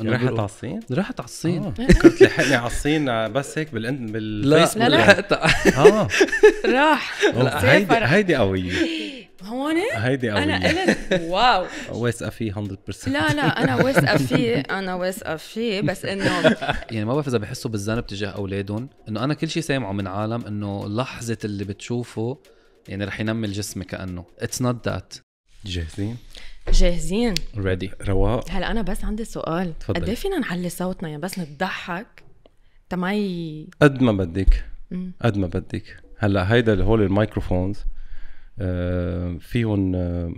راحت على الصين؟ راحت على الصين آه. كنت لحقني على الصين بس هيك بالإن... بالفيسبوك لا لا لحقتها اه راح هيدي هيدي قوية هون هيدي قوية انا قلت واو واثقة فيه 100% لا لا انا واثقة فيه انا واثقة فيه بس انه يعني ما بعرف اذا بحسوا بالذنب تجاه اولادهم انه انا كل شيء سامعه من عالم انه لحظة اللي بتشوفه يعني رح ينمي الجسم كانه اتس نوت ذات جاهزين جاهزين ريدي رواق هلا انا بس عندي سؤال تفضل قد إيه فينا نعلي صوتنا يعني بس نتضحك تماي قد ما بدك قد ما بدك هلا هيدا هول الميكروفونز آه فيهم آه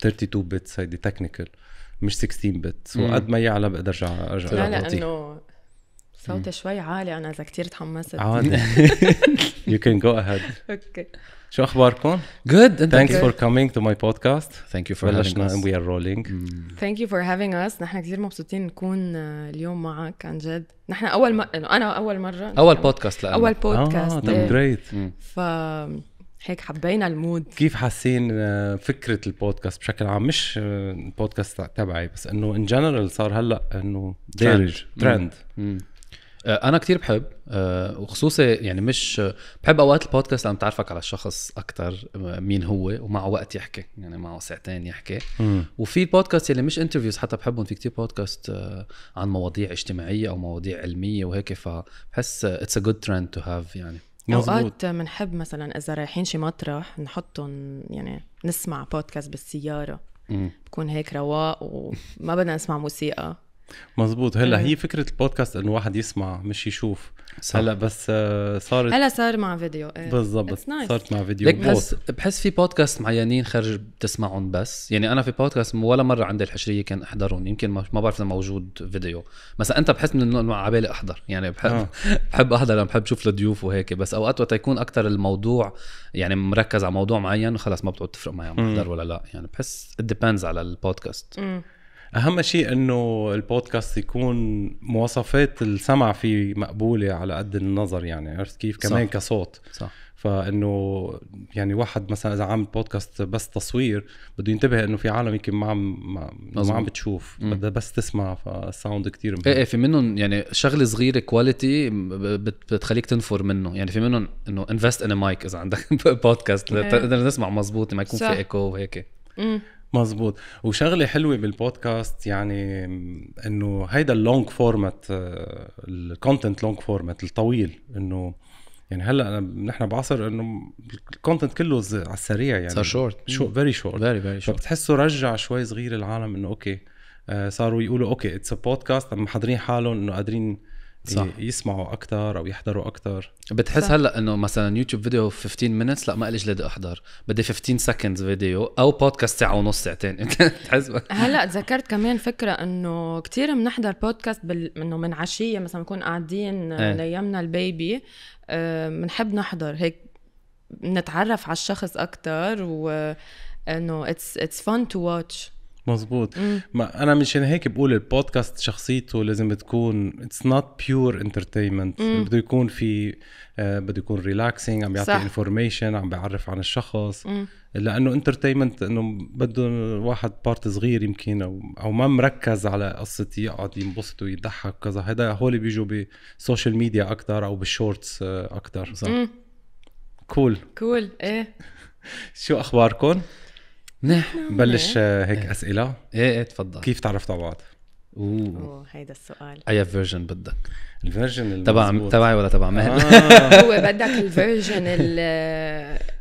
32 بت هيدي تكنيكال مش 16 بت وقد ما يعلى بقدر ارجع ارجع لا لانه صوتي شوي عالي انا اذا كثير تحمست عادي يو كان جو اهيد اوكي شو اخباركم؟ جود انت ثانكس فور كومينج تو ماي بودكاست ثانك يو فور بلشنا اند وي ار رولينج ثانك يو فور هافينج اس نحن كثير مبسوطين نكون آه، اليوم معك عن جد نحن اول مره انا اول مره اول بودكاست لأنا. اول بودكاست اه طب جريت mm. ف هيك حبينا المود كيف حاسين آه، فكره البودكاست بشكل عام مش آه، البودكاست تبعي بس انه ان جنرال صار هلا انه دارج ترند, ترند. آه، انا كتير بحب آه، وخصوصي يعني مش آه، بحب اوقات البودكاست لما بتعرفك على الشخص اكثر مين هو ومعه وقت يحكي يعني معه ساعتين يحكي مم. وفي البودكاست اللي مش انترفيوز حتى بحبهم في كتير بودكاست عن مواضيع اجتماعيه او مواضيع علميه وهيك فبحس اتس ا جود ترند تو هاف يعني اوقات بنحب مثلا اذا رايحين شي مطرح نحطهم يعني نسمع بودكاست بالسياره مم. بكون هيك رواق وما بدنا نسمع موسيقى مزبوط هلا إيه. هي فكره البودكاست انه واحد يسمع مش يشوف صح. هلا بس آه، صارت هلا صار مع فيديو ايه. بالضبط nice. صارت مع فيديو ليك بحس بحس في بودكاست معينين خارج بتسمعهم بس يعني انا في بودكاست ولا مره عندي الحشريه كان احضرهم يمكن ما بعرف اذا موجود فيديو مثلا انت بحس من انه على بالي احضر يعني بحب آه. بحب احضر لما بحب اشوف الضيوف وهيك بس اوقات وقت يكون اكثر الموضوع يعني مركز على موضوع معين خلاص ما بتقعد تفرق معي عم احضر ولا لا يعني بحس ات على البودكاست م. اهم شيء انه البودكاست يكون مواصفات السمع فيه مقبوله على قد النظر يعني عرفت كيف كمان صح. كصوت صح فانه يعني واحد مثلا اذا عامل بودكاست بس تصوير بده ينتبه انه في عالم يمكن ما عم ما عم بتشوف بدها بس تسمع فالساوند كثير مهم ايه ايه في منهم يعني شغله صغيره كواليتي بتخليك تنفر منه يعني في منهم انه انفست ان مايك اذا عندك بودكاست تسمع مزبوط ما يكون في ايكو وهيك مزبوط وشغله حلوه بالبودكاست يعني انه هيدا اللونج فورمات الكونتنت لونج فورمات الطويل انه يعني هلا نحن بعصر انه الكونتنت كله على السريع يعني صار شورت شو فيري شورت فيري فيري شورت فبتحسه رجع شوي صغير العالم انه اوكي آه، صاروا يقولوا اوكي اتس بودكاست محضرين حالهم انه قادرين صح. يسمعوا اكثر او يحضروا اكثر بتحس هلا انه مثلا يوتيوب فيديو 15 مينتس لا ما ليش لازم احضر بدي 15 سكندز فيديو او بودكاست ساعه ونص ساعتين بتحس هلا تذكرت كمان فكره انه كثير بنحضر بودكاست بال... انه من عشيه مثلا بنكون قاعدين ايه. ليمنا البيبي بنحب آه، نحضر هيك نتعرف على الشخص اكثر وانه اتس اتس فن تو واتش مزبوط ما انا مشان هيك بقول البودكاست شخصيته لازم تكون اتس نوت بيور انترتينمنت بده يكون في آه بده يكون ريلاكسينج عم يعطي انفورميشن عم بيعرف عن الشخص مم. لانه انترتينمنت انه بده واحد بارت صغير يمكن او او ما مركز على قصه يقعد ينبسط ويضحك وكذا هذا هو اللي بيجوا بالسوشيال ميديا اكثر او بالشورتس اكثر آه، صح كول كول cool. cool. ايه شو اخباركم؟ منيح بلش هيك اسئله ايه ايه تفضل كيف تعرفت على بعض؟ اوه, أوه هيدا السؤال اي فيرجن بدك؟ الفيرجن تبع تبعي ولا تبع مهل؟ آه. هو بدك الفيرجن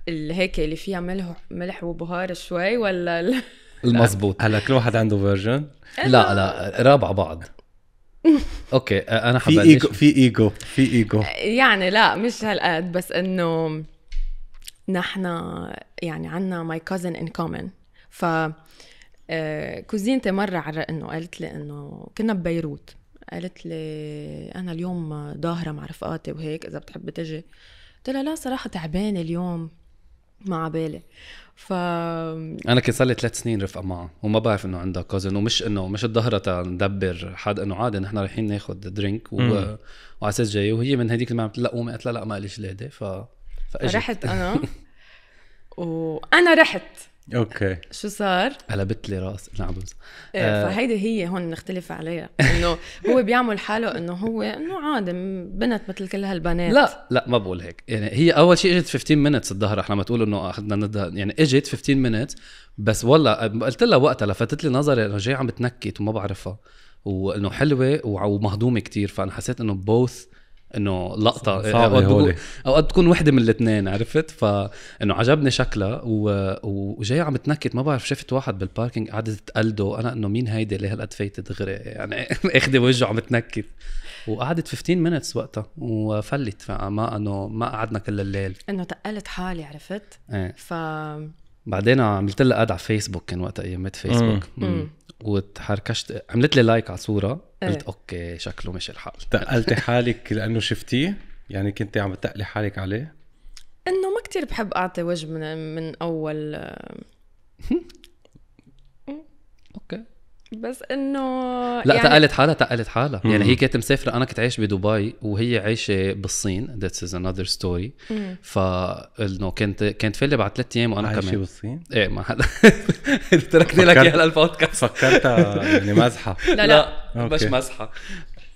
اللي هيك اللي فيها ملح ملح وبهار شوي ولا المضبوط هلا كل واحد عنده فيرجن؟ لا لا قراب على بعض اوكي انا حبلش في ايجو في ايجو في ايجو يعني لا مش هالقد بس انه نحن يعني عنا ماي كوزن ان كومن ف آه، كوزينتي مرة عرقنه انه قالت لي انه كنا ببيروت قالت لي انا اليوم ظاهرة مع رفقاتي وهيك اذا بتحبي تجي قلت لها لا صراحة تعبانة اليوم ما عبالي ف انا كان صار لي ثلاث سنين رفقه معه وما بعرف انه عندها كوزن ومش انه مش الظهره تندبر حد انه عادي نحن رايحين ناخذ درينك و... وعلى اساس جاي وهي من هديك المره قلت لا قومي قالت لا لا ما لي جلاده ف فرحت آه. انا وانا رحت اوكي شو صار؟ قلبت لي راس عم إيه آه، آه، فهيدي هي هون نختلف عليها انه هو بيعمل حاله انه هو انه عادي بنت مثل كل هالبنات لا لا ما بقول هيك يعني هي اول شيء اجت 15 مينتس الظهر احنا لما تقول انه اخذنا ندها يعني اجت 15 مينتس بس والله قلت لها وقتها لفتت لي نظري انه جاي عم بتنكت وما بعرفها وانه حلوه ومهضومه كتير فانا حسيت انه بوث انه لقطه اوقات بكون اوقات تكون وحده من الاثنين عرفت فانه عجبني شكلها و... وجاي عم تنكت ما بعرف شفت واحد بالباركينج قعدت تقلده انا انه مين هيدي اللي هالقد فايته دغري يعني اخذه وجهه عم تنكت وقعدت 15 مينتس وقتها وفلت فما انه ما قعدنا كل الليل انه تقلت حالي عرفت؟ ايه ف بعدين عملت لها اد على فيسبوك كان وقتها ايامات فيسبوك مم. مم. وتحركشت عملت لي لايك على صوره إيه. قلت اوكي شكله مش الحال تقلتي حالك لانه شفتيه يعني كنت عم تقلي حالك عليه انه ما كتير بحب اعطي وجه من من اول اوكي بس انه لا يعني... تقلت حالها تقلت حالها يعني هي كانت مسافره انا كنت عايش بدبي وهي عايشه بالصين ذاتس از انذر ستوري فانه انه كانت فيلي بعد ثلاث ايام وانا عايشة كمان عايشه بالصين؟ ايه ما حدا تركني لك اياها للبودكاست فكرتها يعني مزحه لا لا مش مزحه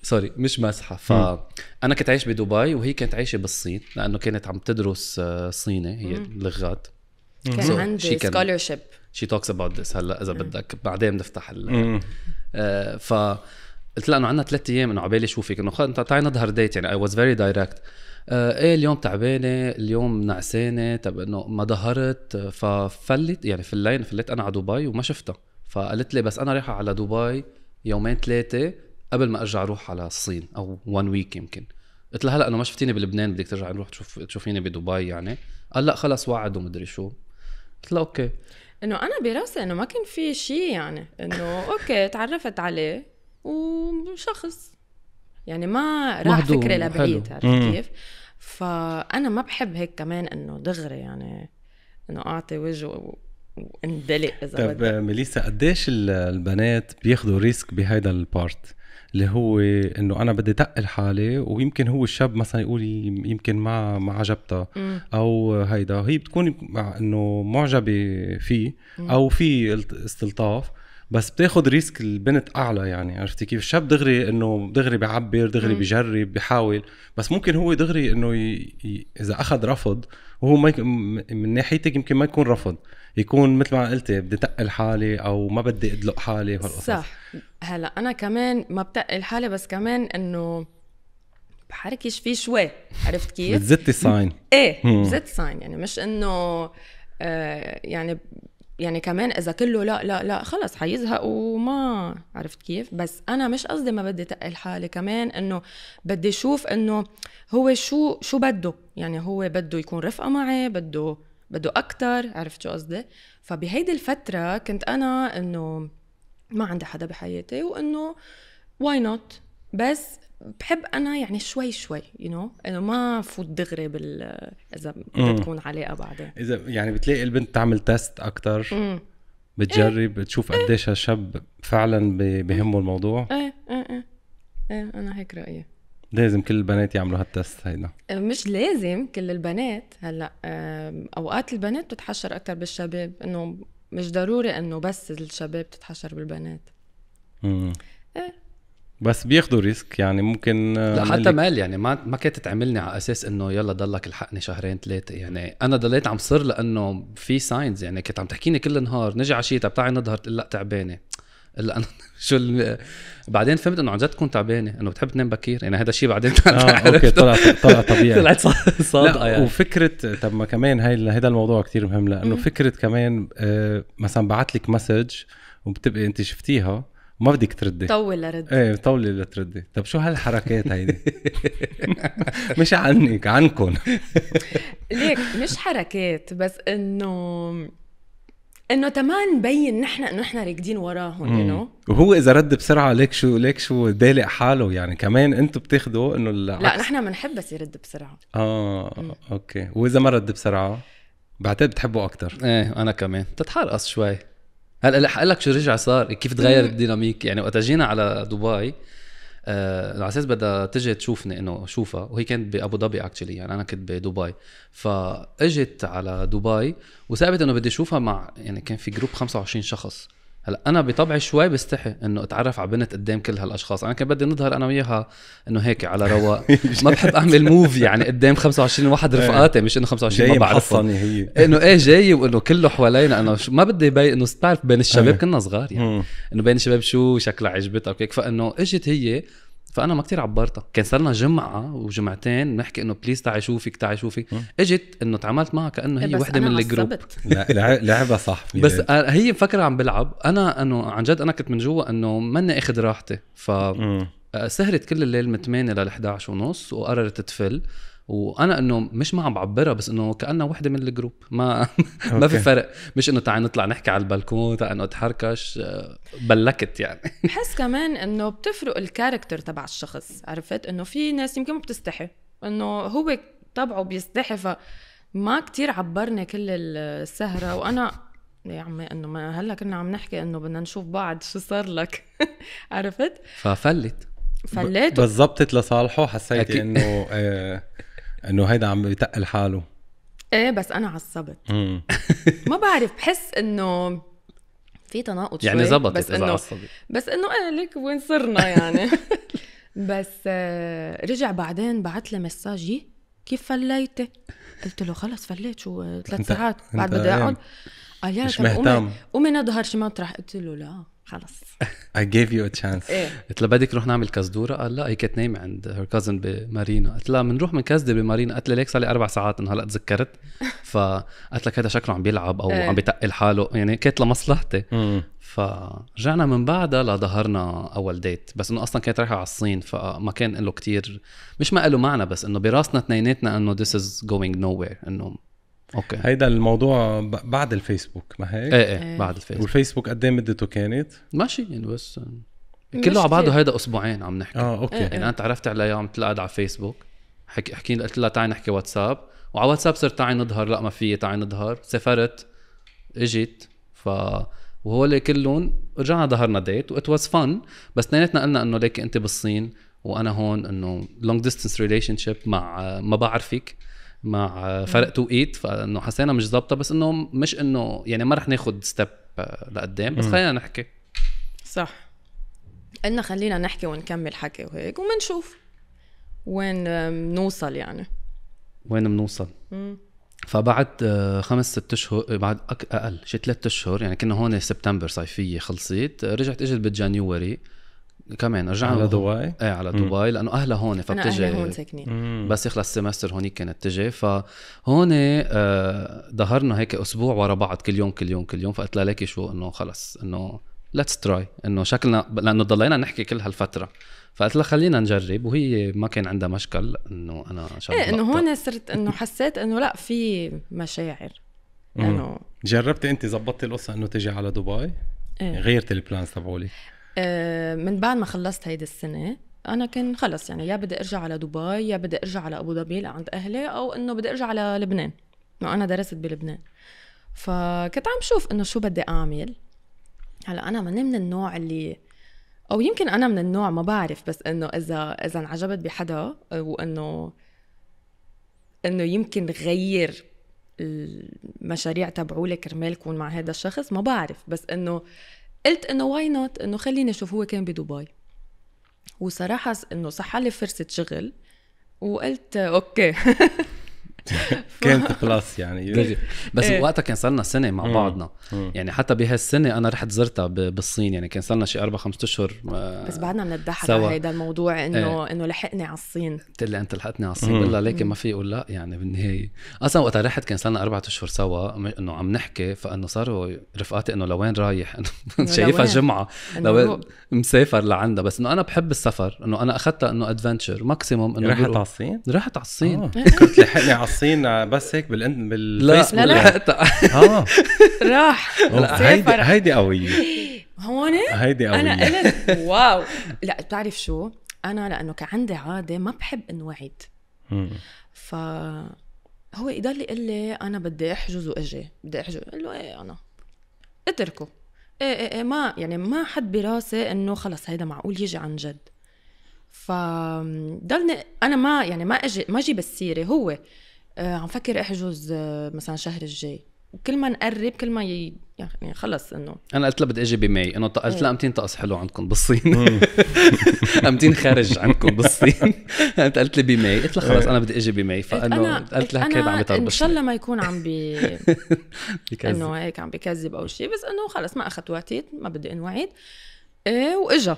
سوري مش مزحه فانا كنت عايش بدبي وهي كانت عايشه بالصين لانه كانت عم تدرس آه، صيني هي لغات كان عندي سكولرشيب شي توكس اباوت ذس هلا اذا بدك بعدين بنفتح ال آه، ف قلت لها انه عندنا ثلاث ايام انه عبالي شوفك انه انت تعي نظهر ديت يعني اي واز فيري دايركت ايه اليوم تعبانه اليوم نعسانه طب انه ما ظهرت ففلت يعني في الليل فليت انا على دبي وما شفتها فقالت لي بس انا رايحه على دبي يومين ثلاثه قبل ما ارجع اروح على الصين او وان ويك يمكن قلت لها هلا انه ما شفتيني بلبنان بدك ترجعي نروح تشوف تشوفيني بدبي يعني قال لا خلص وعد ومدري شو قلت لها اوكي انه انا براسي انه ما كان في شيء يعني انه اوكي تعرفت عليه وشخص يعني ما راح فكري لبعيد عرفت كيف؟ فانا ما بحب هيك كمان انه دغري يعني انه اعطي وجه واندلق اذا طيب ميليسا قديش البنات بياخذوا ريسك بهيدا البارت؟ اللي هو انه انا بدي دقل حالي ويمكن هو الشاب مثلا يقول يمكن ما ما عجبتها او هيدا هي بتكون انه معجبه فيه او في استلطاف بس بتاخذ ريسك البنت اعلى يعني عرفتي كيف الشاب دغري انه دغري بيعبر دغري بجرب بيجرب بيحاول بس ممكن هو دغري انه ي... ي... اذا اخذ رفض وهو ما ي... من ناحيتك يمكن ما يكون رفض يكون مثل ما قلتي بدي تقل حالي او ما بدي ادلق حالي وهالقصص صح هلا انا كمان ما بتقل حالي بس كمان انه بحركش فيه شوي عرفت كيف؟ بتزتي ساين ايه بزت ساين يعني مش انه آه يعني يعني كمان اذا كله لا لا لا خلص حيزهق وما عرفت كيف بس انا مش قصدي ما بدي تقل حالي كمان انه بدي اشوف انه هو شو شو بده يعني هو بده يكون رفقه معي بده بده أكتر عرفت شو قصدي فبهيدي الفتره كنت انا انه ما عندي حدا بحياتي وانه واي نوت بس بحب انا يعني شوي شوي يو you نو know? انه ما فوت دغري بال اذا بدها تكون علاقه بعدين اذا يعني بتلاقي البنت تعمل تيست اكثر إيه. بتجرب إيه. بتشوف قديش هالشاب فعلا بهمه الموضوع ايه ايه ايه, إيه. انا هيك رايي لازم كل البنات يعملوا هالتست هيدا آه، مش لازم كل البنات هلا اوقات البنات بتتحشر اكثر بالشباب انه مش ضروري انه بس الشباب تتحشر بالبنات امم ايه بس بياخذوا ريسك يعني ممكن آه، لا حتى مال يعني ما ما كانت تعملني على اساس انه يلا ضلك الحقني شهرين ثلاثه يعني انا ضليت عم صر لانه في ساينز يعني كنت عم تحكيني كل النهار نجي عشيتها بتاعي نظهر لا تعبانه الا انا شو ال... بعدين فهمت انه عن جد كنت تعبانه انه بتحب تنام بكير يعني هذا الشيء بعدين آه اوكي طلع طلع طبيعي طلعت صادقه يعني وفكره طب ما كمان هي هذا الموضوع كتير مهم لانه فكره كمان آه مثلا بعت لك مسج وبتبقي انت شفتيها ما بدك تردي طول لرد ايه طولي لتردي طب شو هالحركات هيدي مش عنك عنكم ليك مش حركات بس انه انه تمان نبين نحن انه نحن راكدين وراهم يو نو وهو اذا رد بسرعه ليك شو ليك شو دالق حاله يعني كمان انتم بتاخذوا انه العكس لا نحن بنحب بس يرد بسرعه اه مم. اوكي واذا ما رد بسرعه بعتقد بتحبه اكثر ايه انا كمان بتتحرقص شوي هلا رح اقول لك شو رجع صار كيف تغير الديناميك يعني وقت جينا على دبي على آه، اساس بدها تجي تشوفني انه شوفها وهي كانت بابو ظبي اكشلي يعني انا كنت بدبي فاجت على دبي وثابت انه بدي اشوفها مع يعني كان في جروب 25 شخص هلا انا بطبعي شوي بستحي انه اتعرف على بنت قدام كل هالاشخاص انا كان بدي نظهر انا وياها انه هيك على رواق ما بحب اعمل موف يعني قدام 25 واحد إيه. رفقاتي مش انه 25 ما بعرفهم هي انه ايه جاي وانه كله حوالينا انا ما بدي باي انه بتعرف بين الشباب إيه. كنا صغار يعني انه بين الشباب شو شكلها عجبتها وكيك فانه اجت هي فانا ما كتير عبرتها كان صرنا جمعه وجمعتين نحكي انه بليز تعي شوفك تعي شوفك اجت انه تعاملت معها كانه هي وحده من الجروب لا لعبها صح بس يعني. هي مفكره عم بلعب انا انه عن جد انا كنت من جوا انه ماني اخذ راحتي ف سهرت كل الليل من 8 لل 11 ونص وقررت تفل وانا انه مش ما عم بعبرها بس انه كانها وحده من الجروب ما ما في فرق مش انه تعال نطلع نحكي على البلكون تعال نتحركش آه، بلكت يعني بحس كمان انه بتفرق الكاركتر تبع الشخص عرفت انه في ناس يمكن بتستحي انه هو طبعه بيستحي فما كتير عبرني كل السهره وانا يا عمي انه ما هلا كنا عم نحكي انه بدنا نشوف بعض شو صار لك عرفت ففلت فليت بالضبطت لصالحه حسيت انه آه، انه هيدا عم بتقل حاله ايه بس انا عصبت ما بعرف بحس انه في تناقض يعني شوي يعني زبطت بس انه بس انه ايه ليك وين صرنا يعني بس آه، رجع بعدين بعت لي مساجي إيه، كيف فليتي؟ قلت له خلص فليت شو ثلاث ساعات بعد بدي اقعد قال يا مش مهتم قومي نظهر شي مطرح قلت له لا خلص I gave you a chance إيه؟ قلت لها بدك نروح نعمل كزدوره قال لا هي كانت نايمه عند هير كازن بمارينا قلت لها بنروح من كزدة بمارينا قالت لي ليك صار لي اربع ساعات انه هلا تذكرت فقالت لك هذا شكله عم بيلعب او إيه؟ عم بتقل حاله يعني كانت لمصلحتي فرجعنا من بعدها لظهرنا اول ديت بس انه اصلا كانت رايحه على الصين فما كان له كتير مش ما له معنى بس انه براسنا اثنيناتنا انه this is going nowhere انه اوكي هيدا الموضوع بعد الفيسبوك ما هيك؟ إيه،, ايه ايه بعد الفيسبوك والفيسبوك قد ايه مدته كانت؟ ماشي يعني بس كله على بعضه هيدا اسبوعين عم نحكي اه اوكي إيه، إيه. يعني انا تعرفت عليها يوم قاعد على فيسبوك حكي حكينا قلت لها تعي نحكي واتساب وعلى واتساب صرت تعي نظهر لا ما في تعي نظهر سافرت اجيت ف وهو اللي كلهم رجعنا ظهرنا ديت وات واز فن بس اثنيناتنا قلنا انه ليك انت بالصين وانا هون انه لونج ديستنس ريليشن شيب مع ما بعرفك مع فرق توقيت فانه حسينا مش ظابطه بس انه مش انه يعني ما رح ناخذ ستيب لقدام بس خلينا نحكي صح قلنا خلينا نحكي ونكمل حكي وهيك ومنشوف وين بنوصل يعني وين بنوصل فبعد آه، خمس ست اشهر بعد اقل شي ثلاث اشهر يعني كنا هون سبتمبر صيفيه خلصت رجعت اجت بجانيوري كمان رجعنا على دبي ايه على دبي لانه اهلها هون فبتجي اهلها هون ساكنين بس يخلص السيمستر هونيك كانت تجي فهون آه هيك اسبوع ورا بعض كل يوم كل يوم كل يوم فقلت لها ليك شو انه خلص انه ليتس تراي انه شكلنا لانه ضلينا نحكي كل هالفتره فقلت لها خلينا نجرب وهي ما كان عندها مشكل انه انا ايه انه هون صرت انه حسيت انه لا في مشاعر انه جربتي انت زبطتي القصه انه تجي على دبي؟ إيه. غيرت البلانز تبعولي آه، من بعد ما خلصت هيدي السنه انا كان خلص يعني يا بدي ارجع على دبي يا بدي ارجع على ابو ظبي لعند اهلي او انه بدي ارجع على لبنان ما انا درست بلبنان فكنت عم شوف انه شو بدي اعمل هلا انا ماني من النوع اللي او يمكن انا من النوع ما بعرف بس انه اذا اذا انعجبت بحدا وانه انه يمكن غير المشاريع تبعولي كرمال كون مع هذا الشخص ما بعرف بس انه قلت انه واي نوت انه خليني اشوف هو كان بدبي وصراحه انه صح لي فرصه شغل وقلت اوكي كانت بلس يعني بس إيه. وقتها كان صار لنا سنه مع بعضنا يعني حتى بهالسنه انا رحت زرتها بالصين يعني كان صار لنا شي اربع خمس اشهر آه، بس بعدنا بنضحك على هيدا الموضوع إيه. انه إيه. انه لحقني على الصين قلت لي انت لحقتني على الصين بقول لها لكن ما في اقول لا يعني بالنهايه اصلا وقتها رحت كان صار لنا اربع اشهر سوا انه عم نحكي فانه صاروا رفقاتي انه لوين رايح شايفها جمعه لوين مسافر لعندها بس انه انا بحب السفر انه انا اخذتها انه ادفنتشر ماكسيموم انه رحت على الصين رحت على الصين كنت آه. لحقني على الصين بس هيك بال بالفيسبوك لا لا يعني. اه راح هيدي هيدي قويه هون هيدي قويه انا قلت واو لا بتعرف شو انا لانه كان عندي عاده ما بحب انوعد ف هو يضل يقول لي انا بدي احجز واجي بدي احجز قال له ايه انا اتركه ايه ايه ايه ما يعني ما حد براسي انه خلص هيدا معقول يجي عن جد فضلني انا ما يعني ما اجي ما اجيب السيره هو آه، عم فكر احجز آه، مثلا شهر الجاي وكل ما نقرب كل ما ي... يعني, يعني خلص انه انا قلت لها بدي اجي بماي انه قلت لها إيه. امتين طقس حلو عندكم بالصين امتين خارج عندكم بالصين قلت لي بماي قلت لها خلص إيه. انا بدي اجي بماي إيه، فانه قلت لها كيف عم يطربش ان شاء الله ما يكون عم بي انه هيك عم بكذب او شيء بس انه خلص ما اخذت وقتي ما بدي انوعد إيه واجا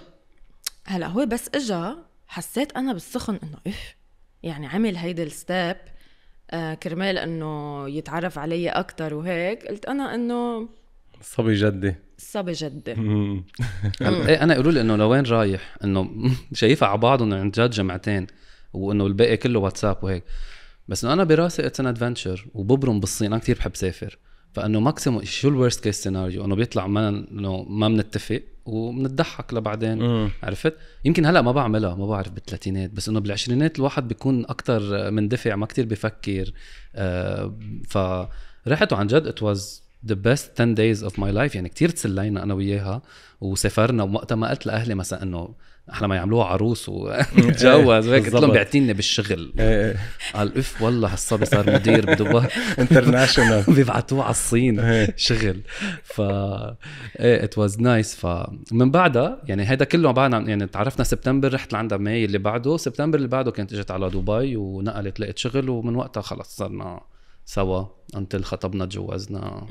هلا هو بس اجا حسيت انا بالسخن انه ايه يعني عمل هيدا الستاب آه، كرمال انه يتعرف علي اكثر وهيك قلت انا انه صبي جدي صبي جدي ايه انا قالوا لي انه لوين رايح انه شايفها على بعض انه عن جد جمعتين وانه الباقي كله واتساب وهيك بس انه انا براسي اتس ان ادفنتشر وببرم بالصين انا كثير بحب سافر فانه ماكسيموم شو الورست كيس سيناريو انه بيطلع ما انه ما بنتفق وبنضحك لبعدين مم. عرفت يمكن هلا ما بعملها ما بعرف بالثلاثينات بس انه بالعشرينات الواحد بيكون اكثر مندفع ما كتير بفكر آه رحت وعن جد ات واز ذا بيست 10 دايز اوف ماي لايف يعني كثير تسلينا انا وياها وسافرنا وقتها ما قلت لاهلي مثلا انه احلى ما يعملوها عروس ونتجوز وهيك إيه، قلت لهم بيعطيني بالشغل إيه، إيه. قال اف والله هالصبي صار مدير بدبي انترناشونال بيبعتوه على الصين شغل ف ايه ات واز نايس فمن بعدها يعني هذا كله بعدنا يعني تعرفنا سبتمبر رحت لعندها ماي اللي بعده سبتمبر اللي بعده كانت اجت على دبي ونقلت لقيت شغل ومن وقتها خلص صرنا سوا انتل خطبنا تجوزنا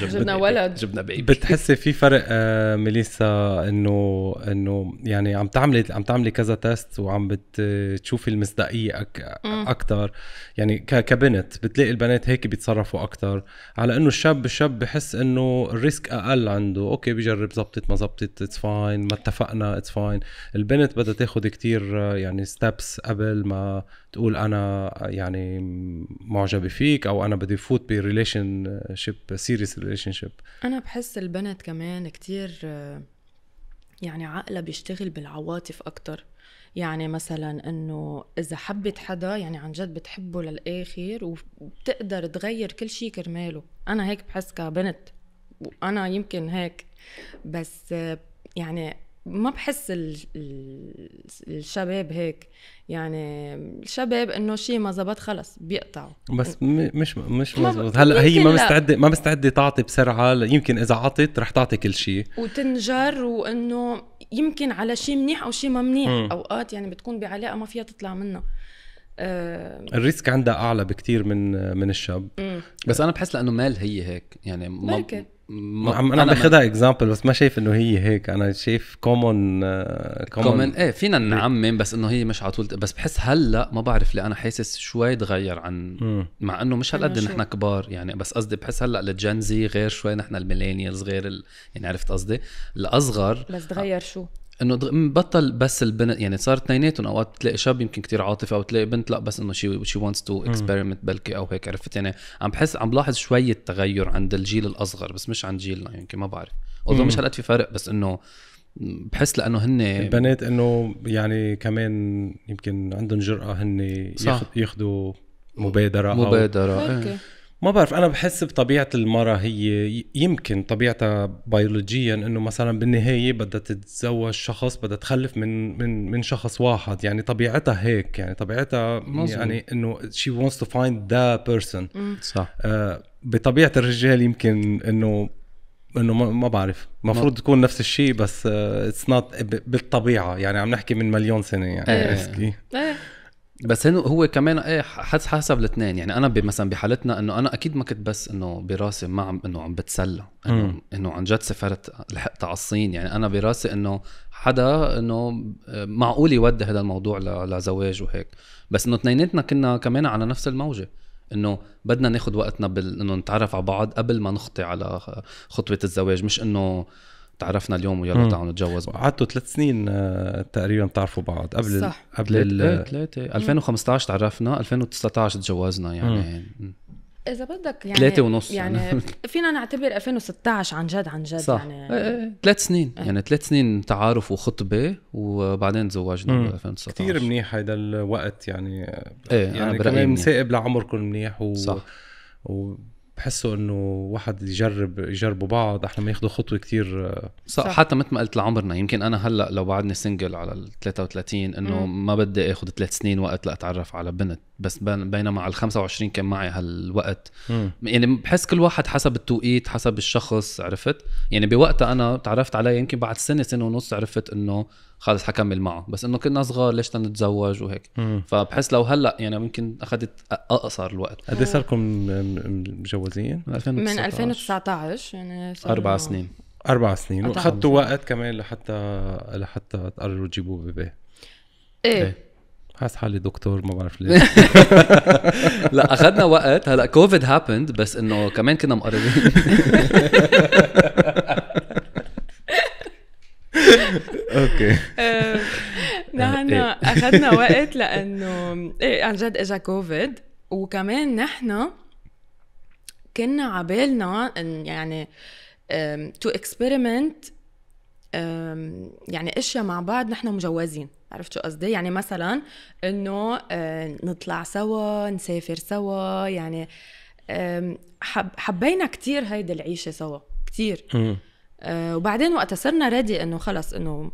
جبنا, ولد جبنا بيبي بتحسي في فرق آه، ميليسا انه انه يعني عم تعملي عم تعملي كذا تيست وعم بتشوفي المصداقيه اكثر يعني كبنت بتلاقي البنات هيك بيتصرفوا اكثر على انه الشاب الشاب بحس انه الريسك اقل عنده اوكي بجرب زبطت ما زبطت اتس فاين ما اتفقنا اتس فاين البنت بدها تاخذ كتير آه، يعني ستابس قبل ما تقول انا يعني معجبه فيك او انا بدي تفوت بريليشن شيب سيريس ريليشن شيب انا بحس البنت كمان كتير يعني عقلها بيشتغل بالعواطف اكتر يعني مثلا انه اذا حبت حدا يعني عن جد بتحبه للاخر وبتقدر تغير كل شيء كرماله انا هيك بحس كبنت وانا يمكن هيك بس يعني ما بحس الشباب هيك يعني الشباب انه شيء ما زبط خلص بيقطعوا بس مش مش مزبوط هلا هي ما مستعده ما مستعده تعطي بسرعه يمكن اذا عطت رح تعطي كل شيء وتنجر وانه يمكن على شيء منيح او شيء ما منيح اوقات يعني بتكون بعلاقه ما فيها تطلع منها آه، الريسك عندها اعلى بكتير من من الشاب مم. بس انا بحس لانه مال هي هيك يعني ما ما عم انا, أنا باخذها اكزامبل بس ما شايف انه هي هيك انا شايف كومون كومون آه، ايه فينا نعمم بس انه هي مش على طول بس بحس هلا ما بعرف ليه انا حاسس شوي تغير عن مم. مع انه مش هالقد نحن كبار يعني بس قصدي بحس هلا الجنزي غير شوي نحن الميلينيالز غير ال... يعني عرفت قصدي الاصغر بس تغير شو انه بطل بس البنت يعني صار اثنيناتهم اوقات بتلاقي شاب يمكن كتير عاطفي او تلاقي بنت لا بس انه شي شي وانتس تو اكسبيرمنت بلكي او هيك عرفت يعني عم بحس عم بلاحظ شويه تغير عند الجيل الاصغر بس مش عند جيلنا يمكن ما بعرف اظن مش هالقد في فرق بس انه بحس لانه هن البنات انه يعني كمان يمكن عندهم جرأه هن ياخذوا مبادره مبادره أو... إيه. ما بعرف انا بحس بطبيعه المراه هي يمكن طبيعتها بيولوجيا انه مثلا بالنهايه بدها تتزوج شخص بدها تخلف من من من شخص واحد يعني طبيعتها هيك يعني طبيعتها مزم. يعني انه شي wants تو فايند ذا بيرسون صح آه بطبيعه الرجال يمكن انه انه ما بعرف المفروض تكون نفس الشيء بس اتس آه، نوت بالطبيعه يعني عم نحكي من مليون سنه يعني ايه. إيه. بس هو كمان ايه حسب الاثنين يعني انا مثلا بحالتنا انه انا اكيد ما كنت بس انه براسي ما عم انه عم بتسلى انه انه عن جد سافرت لحقت على الصين يعني انا براسي انه حدا انه معقول يودي هذا الموضوع لزواج وهيك بس انه اثنيناتنا كنا كمان على نفس الموجه انه بدنا ناخذ وقتنا بال... انه نتعرف على بعض قبل ما نخطي على خطوه الزواج مش انه تعرفنا اليوم ويلا تعالوا نتجوز قعدتوا ثلاث سنين آه، تقريبا بتعرفوا بعض قبل صح. قبل ثلاثة 2015 تعرفنا 2019 تجوزنا يعني اذا بدك يعني ثلاثة ونص يعني, يعني فينا نعتبر 2016 عن جد عن جد صح. يعني ايه, إيه،, إيه. ثلاث سنين إيه. يعني ثلاث سنين تعارف وخطبه وبعدين تزوجنا ب 2019 كثير منيح هيدا الوقت يعني ايه يعني كمان مسائب لعمركم منيح و صح. و بحسه انه واحد يجرب يجربوا بعض احنا ما ياخذوا خطوه كثير صح, آه، صح. حتى مثل ما قلت لعمرنا يمكن انا هلا لو بعدني سنجل على ال 33 انه ما بدي اخذ ثلاث سنين وقت لاتعرف على بنت بس بينما على ال 25 كان معي هالوقت مم. يعني بحس كل واحد حسب التوقيت حسب الشخص عرفت يعني بوقتها انا تعرفت عليها يمكن بعد سنه سنه ونص عرفت انه خلص حكمل معه بس انه كنا صغار ليش نتزوج وهيك مم. فبحس لو هلا يعني ممكن اخذت اقصر الوقت قد ايه صار لكم مجوزين؟ من 2019 من 2019 يعني اربع سنين اربع سنين واخذتوا وقت كمان لحتى لحتى تقرروا تجيبوا بيبي ايه, إيه. حاسس حالي دكتور ما بعرف ليه لا اخذنا وقت هلا كوفيد هابند بس انه كمان كنا مقررين اوكي آه، آه، نحن إيه. اخذنا وقت لانه ايه عن جد اجى كوفيد وكمان نحن كنا عبالنا يعني تو اكسبيرمنت يعني اشياء مع بعض نحن مجوزين عرفت شو قصدي يعني مثلا انه آه، نطلع سوا نسافر سوا يعني حب حبينا كتير هيدي العيشه سوا كتير آه، وبعدين وقت صرنا ريدي انه خلص انه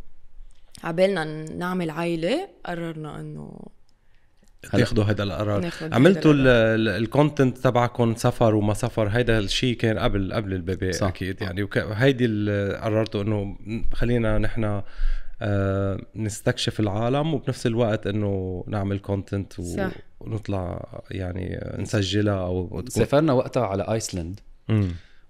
عبالنا نعمل عائله قررنا انه تاخذوا هذا القرار عملتوا الكونتنت تبعكم سفر وما سفر هيدا الشيء كان قبل قبل البيبي صح. اكيد يعني وك... هيدي قررتوا انه خلينا نحن آه نستكشف العالم وبنفس الوقت انه نعمل كونتنت و... ونطلع يعني نسجلها او سافرنا وقتها على ايسلند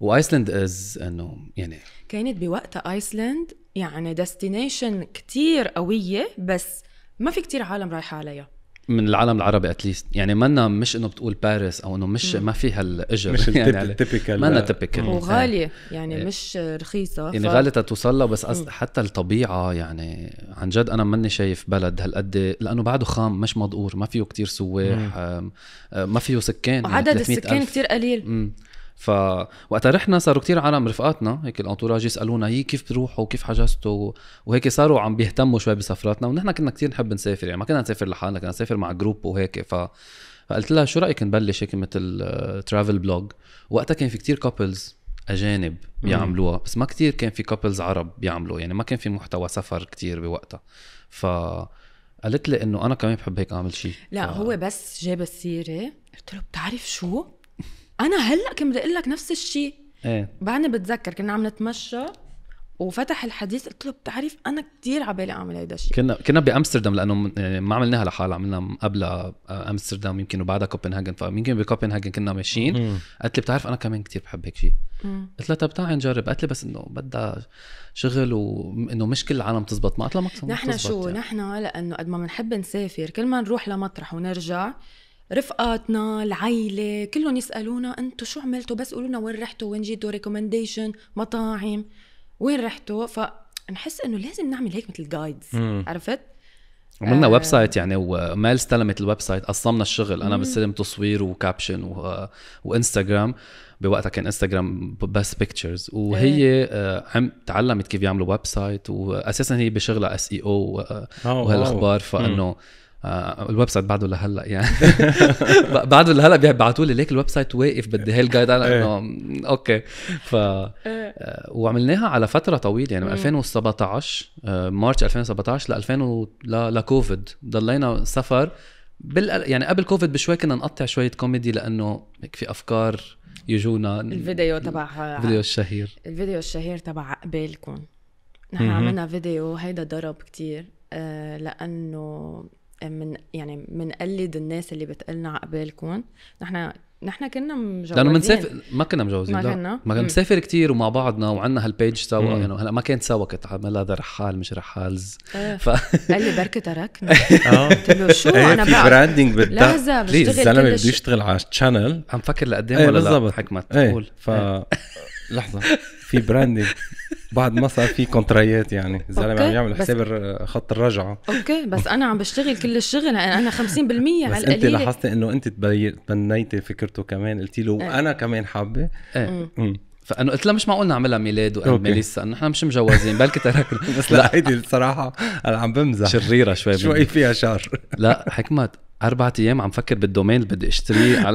وايسلند از انه يعني كانت بوقت ايسلند يعني ديستنيشن كتير قويه بس ما في كتير عالم رايحه عليها من العالم العربي اتليست يعني منا مش انه بتقول باريس او انه مش ما فيها الاجر مش يعني ما منا تيبيكال وغاليه إيه. يعني مش رخيصه يعني ف... غاليه توصل لها بس أص... حتى الطبيعه يعني عن جد انا ماني شايف بلد هالقد لانه بعده خام مش مضقور ما فيه كتير سواح آه، ما فيه سكان وعدد يعني السكان كتير قليل فوقتها رحنا صاروا كتير عالم رفقاتنا هيك الانتوراج يسالونا هي كيف بتروحوا وكيف حجزتوا وهيك صاروا عم بيهتموا شوي بسفراتنا ونحن كنا كتير نحب نسافر يعني ما كنا نسافر لحالنا كنا نسافر مع جروب وهيك ف فقلت لها شو رايك نبلش هيك مثل ترافل بلوج وقتها كان في كتير كابلز اجانب بيعملوها بس ما كتير كان في كابلز عرب بيعملوا يعني ما كان في محتوى سفر كتير بوقتها ف قالت لي انه انا كمان بحب هيك اعمل شيء لا ف... هو بس جاب السيره قلت له بتعرف شو انا هلا كنت بدي اقول لك نفس الشيء ايه بعدني بتذكر كنا عم نتمشى وفتح الحديث قلت له بتعرف انا كثير على بالي اعمل هيدا الشيء كنا كنا بامستردام لانه يعني ما عملناها لحالها عملنا قبلها آه، امستردام يمكن وبعدها كوبنهاجن فيمكن بكوبنهاجن كنا ماشيين قالت لي بتعرف انا كمان كثير بحب هيك شيء قلت لها طب تعي نجرب قالت لي بس انه بدها شغل وانه مش كل العالم تزبط ما قلت لها ما نحن شو يعني. نحن لانه قد ما بنحب نسافر كل ما نروح لمطرح ونرجع رفقاتنا العيلة كلهم يسألونا انتو شو عملتوا بس قولونا وين رحتوا وين جيتوا ريكومنديشن مطاعم وين رحتوا فنحس انه لازم نعمل هيك مثل جايدز عرفت عملنا آه. ويب سايت يعني ومال استلمت الويب سايت قسمنا الشغل انا بستلم تصوير وكابشن و... وانستغرام بوقتها كان انستغرام بس بيكتشرز وهي إيه. آه، عم تعلمت كيف يعملوا ويب سايت واساسا هي بشغلها اس e اي آه، او وهالاخبار فانه آه، الويب سايت بعده لهلا يعني بعده لهلا بيبعتوا لي ليك الويب سايت واقف بدي هي الجايد انه اوكي ف آه، إيه. وعملناها على فتره طويله يعني من 2017 آه، مارش 2017 ل 2000 ل... لكوفيد ضلينا سفر بال يعني قبل كوفيد بشوي كنا نقطع شويه كوميدي لانه هيك في افكار يجونا الفيديو تبع الفيديو الشهير الفيديو الشهير تبع قبالكم نحن عملنا فيديو هيدا ضرب كتير لانه من يعني منقلد الناس اللي بتقلنا عقبالكم نحن نحن كنا مجوزين لانه منسافر ما كنا مجوزين ما لا. كنا ما كنا مسافر كثير ومع بعضنا وعندنا هالبيج سوا يعني هلا ما كانت سوا كنت عاملها هذا رحال مش رحالز إيه. ف... قال لي بركي تركنا اه قلت له شو إيه، انا في براندنج بالضبط لحظه بشتغل الزلمه بده يشتغل على تشانل عم فكر لقدام إيه، ولا لا حكمت قول ف لحظه في براندنج بعد ما صار في كونترايات يعني الزلمه عم يعمل حساب خط الرجعه اوكي بس انا عم بشتغل كل الشغل يعني انا 50% على بس انت لاحظتي انه انت تبنيتي فكرته كمان قلتي له وانا إيه. كمان حابه ايه فانه قلت لها مش معقول نعملها ميلاد وقال ميليسا نحن مش مجوزين بلكي تركنا بس لا هيدي الصراحه انا عم بمزح شريره شوي شوي فيها شر لا حكمت أربعة أيام عم فكر بالدومين اللي بدي أشتريه آه،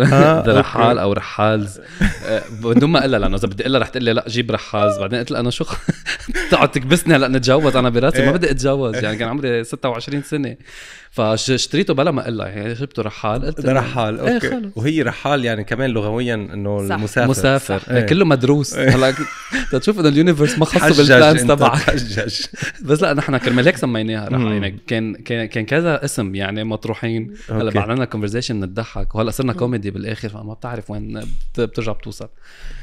على رحال أو رحالز آه، بدون ما أقلها لأنه إذا بدي أقلها رح تقول لي لا جيب رحالز بعدين قلت لها أنا شو تقعد تكبسني هلا نتجوز أنا براسي ما إيه. بدي أتجوز يعني كان عمري 26 سنة فاشتريته بلا ما اقلها يعني جبته رحال قلت رحال إيه، اوكي ايه خلص. وهي رحال يعني كمان لغويا انه المسافر مسافر صح. ايه. كله مدروس إيه. هلا تشوف انه اليونيفرس ما خصه بالبلانس تبعك بس لا نحن كرمال هيك سميناها رحال يعني كان كان كذا اسم يعني مطروحين آه. هلا بعد عملنا كونفرزيشن بنضحك وهلا صرنا كوميدي بالاخر فما بتعرف وين بترجع بتوصل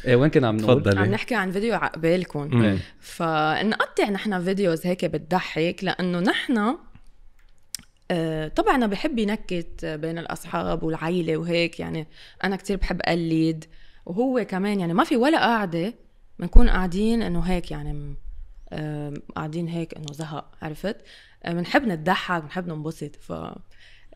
إيه وين كنا عم نقول؟ تفضلي عم نحكي عن فيديو عقبالكم فنقطع نحن فيديوز هيك بتضحك لانه نحن آه، طبعا بحب ينكت بين الاصحاب والعيله وهيك يعني انا كتير بحب اقلد وهو كمان يعني ما في ولا قاعده بنكون قاعدين انه هيك يعني آه، قاعدين هيك انه زهق عرفت آه، بنحب نضحك بنحب ننبسط ف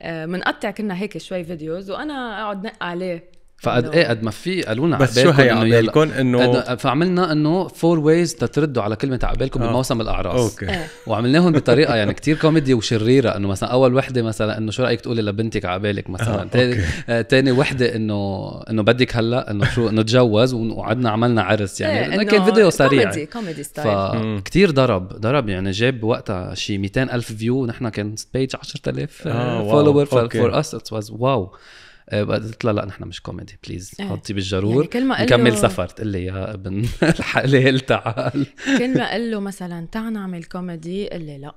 آه، منقطع كنا هيك شوي فيديوز وانا اقعد نق عليه فقد ايه قد ما في قالوا لنا بس شو هي عبالكم انه فعملنا انه فور ويز تتردوا على كلمه عبالكم آه. بموسم الاعراس اوكي إيه. وعملناهم بطريقه يعني كتير كوميدي وشريره انه مثلا اول وحده مثلا انه شو رايك تقولي لبنتك عبالك مثلا آه، آه، تاني, وحده انه انه بدك هلا انه شو انه تجوز وقعدنا عملنا عرس يعني إيه كان فيديو سريع كوميدي كوميدي ستايل فكتير ضرب ضرب يعني جاب وقتها شي 200 الف فيو نحن كان بيج 10000 فولور فور اس ات واز واو إيه، قلت لها لا نحن مش كوميدي بليز ايه. حطي بالجرور يعني كل ما نكمل سفر تقول لي يا ابن الحلال تعال كل ما قال له مثلا تعال نعمل كوميدي قال لي لا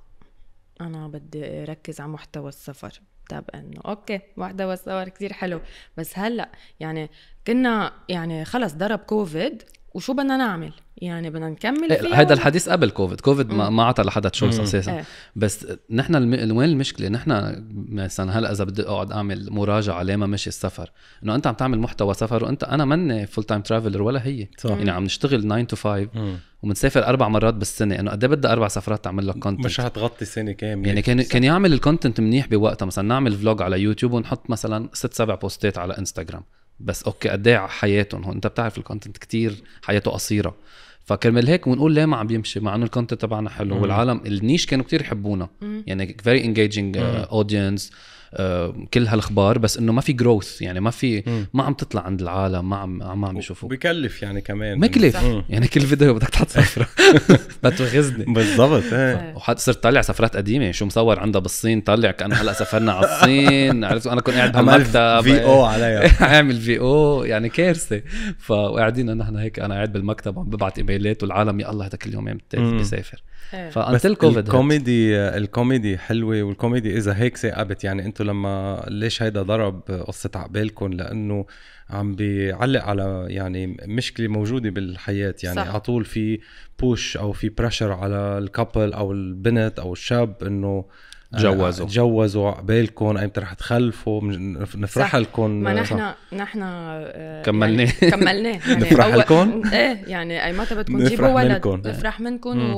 انا بدي ركز على محتوى السفر طب انه اوكي محتوى والصور كثير حلو بس هلا يعني كنا يعني خلص ضرب كوفيد وشو بدنا نعمل يعني بدنا نكمل إيه، فيه هيدا الحديث قبل كوفيد كوفيد ما, ما عطى لحدا تشويس اساسا ايه. بس نحن الم... وين المشكله نحن مثلا هلا اذا بدي اقعد اعمل مراجعه ليه ما مشي السفر انه انت عم تعمل محتوى سفر وانت انا ماني فول تايم ترافلر ولا هي صح. يعني عم نشتغل 9 تو 5 وبنسافر اربع مرات بالسنه انه قد ايه بدها اربع سفرات تعمل لك كونتنت مش هتغطي سنه كامله يعني كان كان يعمل الكونتنت منيح بوقتها مثلا نعمل فلوج على يوتيوب ونحط مثلا ست سبع بوستات على انستغرام بس اوكي قد ايه حياتهم هو انت بتعرف الكونتنت كتير حياته قصيره فكرمال هيك ونقول ليه ما عم بيمشي مع انه الكونتنت تبعنا حلو مم. والعالم النيش كانوا كتير يحبونا يعني فيري انجيجينج اودينس آه، كل هالاخبار بس انه ما في جروث يعني ما في ما عم تطلع عند العالم ما عم ما عم يشوفوا بكلف يعني كمان مكلف يعني كل فيديو بدك تحط سفره بتوخزني بالضبط ايه وحتى صرت طالع سفرات قديمه شو مصور عندها بالصين طالع كانه هلا سافرنا على الصين عرفت انا كنت قاعد بالمكتب في او إيه. عليها عامل في او يعني كارثه فقاعدين نحن هيك انا قاعد بالمكتب وعم ببعث ايميلات والعالم يا الله هذا كل يومين بتسافر إيه. فانتل كوفيد الكوميدي الكوميدي حلوه والكوميدي اذا هيك ثاقبت يعني انتم لما ليش هيدا ضرب قصه عقبالكم لانه عم بيعلق على يعني مشكله موجوده بالحياه يعني على طول في بوش او في بريشر على الكابل او البنت او الشاب انه تجوزوا تجوزوا عبالكم ايمتى رح تخلفوا يعني آه، يعني يعني نفرح لكم ما نحن نحن كملناه كملناه نفرح لكم ايه يعني ايمتى بدكم تجيبوا ولد نفرح منكم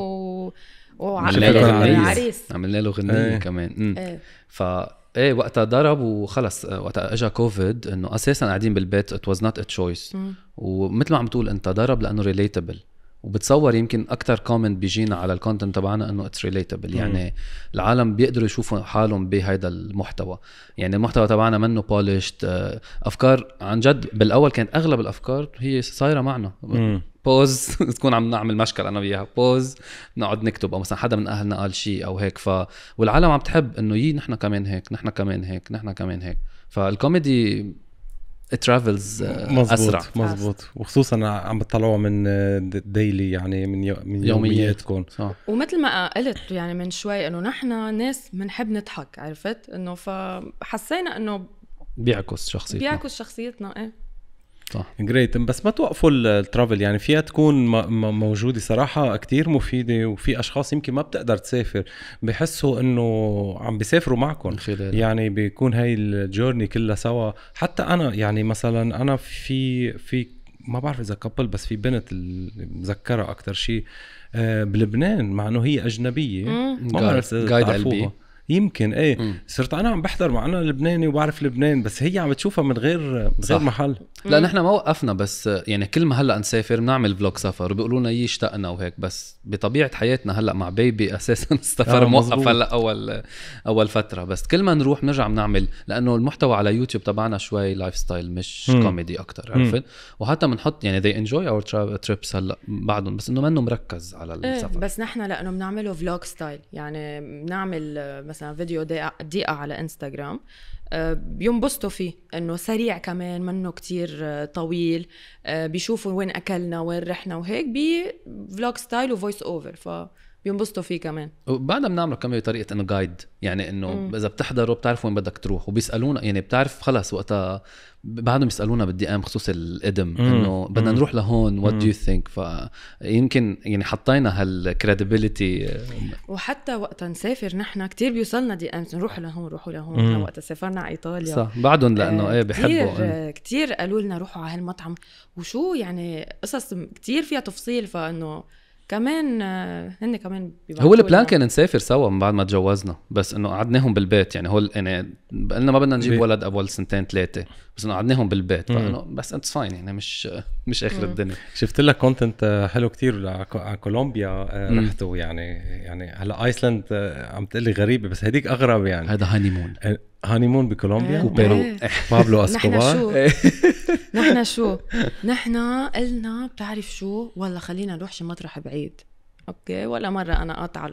وعملنا له عريس عملنا له غنيه ايه. كمان ايه. ف ايه وقتها ضرب وخلص آه، وقتها اجى كوفيد انه اساسا قاعدين بالبيت ات واز نوت ا تشويس ومثل ما عم تقول انت ضرب لانه ريليتبل وبتصور يمكن اكثر كومنت بيجينا على الكونتنت تبعنا انه اتس ريليتبل يعني العالم بيقدروا يشوفوا حالهم بهيدا المحتوى يعني المحتوى تبعنا منه بولشت آه، افكار عن جد بالاول كانت اغلب الافكار هي صايره معنا بوز تكون عم نعمل مشكل انا وياها بوز نقعد نكتب او مثلا حدا من اهلنا قال شيء او هيك ف والعالم عم تحب انه يي نحن كمان هيك نحن كمان هيك نحن كمان هيك فالكوميدي ترافلز uh, اسرع مزبوط وخصوصا عم بتطلعوها من آه، ديلي يعني من من يومياتكم ومثل ما قلت يعني من شوي انه نحن ناس بنحب نضحك عرفت انه فحسينا انه بيعكس شخصيتنا بيعكس شخصيتنا ايه صح جريت بس ما توقفوا الترافل يعني فيها تكون موجوده صراحه كتير مفيده وفي اشخاص يمكن ما بتقدر تسافر بحسوا انه عم بيسافروا معكم يعني بيكون هاي الجورني كلها سوا حتى انا يعني مثلا انا في في ما بعرف اذا كابل بس في بنت مذكرها اكثر شيء آه، بلبنان مع انه هي اجنبيه ما بعرف تعرفوها يمكن ايه مم. صرت انا عم بحضر معنا لبناني وبعرف لبنان بس هي عم تشوفها من غير من غير محل لا نحن ما وقفنا بس يعني كل ما هلا نسافر بنعمل فلوج سفر بيقولوا لنا اشتقنا وهيك بس بطبيعه حياتنا هلا مع بيبي اساسا السفر آه موقف هلا اول اول فتره بس كل ما نروح بنرجع بنعمل لانه المحتوى على يوتيوب تبعنا شوي لايف ستايل مش مم. كوميدي اكثر عرفت وحتى بنحط يعني they enjoy our trips هلا بعدهم بس انه منه مركز على إيه، السفر إيه بس نحن لانه بنعمله فلوج ستايل يعني بنعمل مثلا فيديو دقيقه على انستغرام آه، بينبسطوا فيه انه سريع كمان منه كتير آه، طويل آه، بيشوفوا وين اكلنا وين رحنا وهيك بفلوج ستايل وفويس اوفر ف بينبسطوا فيه كمان وبعدها بنعمله كمان بطريقه انه جايد يعني انه اذا بتحضره بتعرف وين بدك تروح وبيسالونا يعني بتعرف خلص وقتها بعدهم بيسالونا بالدي ام خصوص القدم انه بدنا نروح لهون وات دو يو ثينك فيمكن يعني حطينا هالكريديبيليتي وحتى وقت نسافر نحن كثير بيوصلنا دي امز نروح لهون روحوا لهون وقت سافرنا على ايطاليا صح بعدهم آه، لانه ايه بحبوا كثير قالوا لنا روحوا على هالمطعم وشو يعني قصص كثير فيها تفصيل فانه كمان هن كمان هو البلان كان نسافر سوا من بعد ما تجوزنا بس انه قعدناهم بالبيت يعني هو يعني قلنا ما بدنا نجيب ولد اول سنتين ثلاثه بس انه قعدناهم بالبيت بس اتس فاين يعني مش مش اخر مم. الدنيا شفت لك كونتنت حلو كتير على كولومبيا آه، رحتوا يعني يعني هلا ايسلند آه، عم تقلي غريبه بس هديك اغرب يعني هذا هانيمون آه، هانيمون بكولومبيا وبيرو إيه. بابلو اسكوبار نحن شو نحن قلنا بتعرف شو والله خلينا نروح شي مطرح بعيد اوكي ولا مره انا قاطعه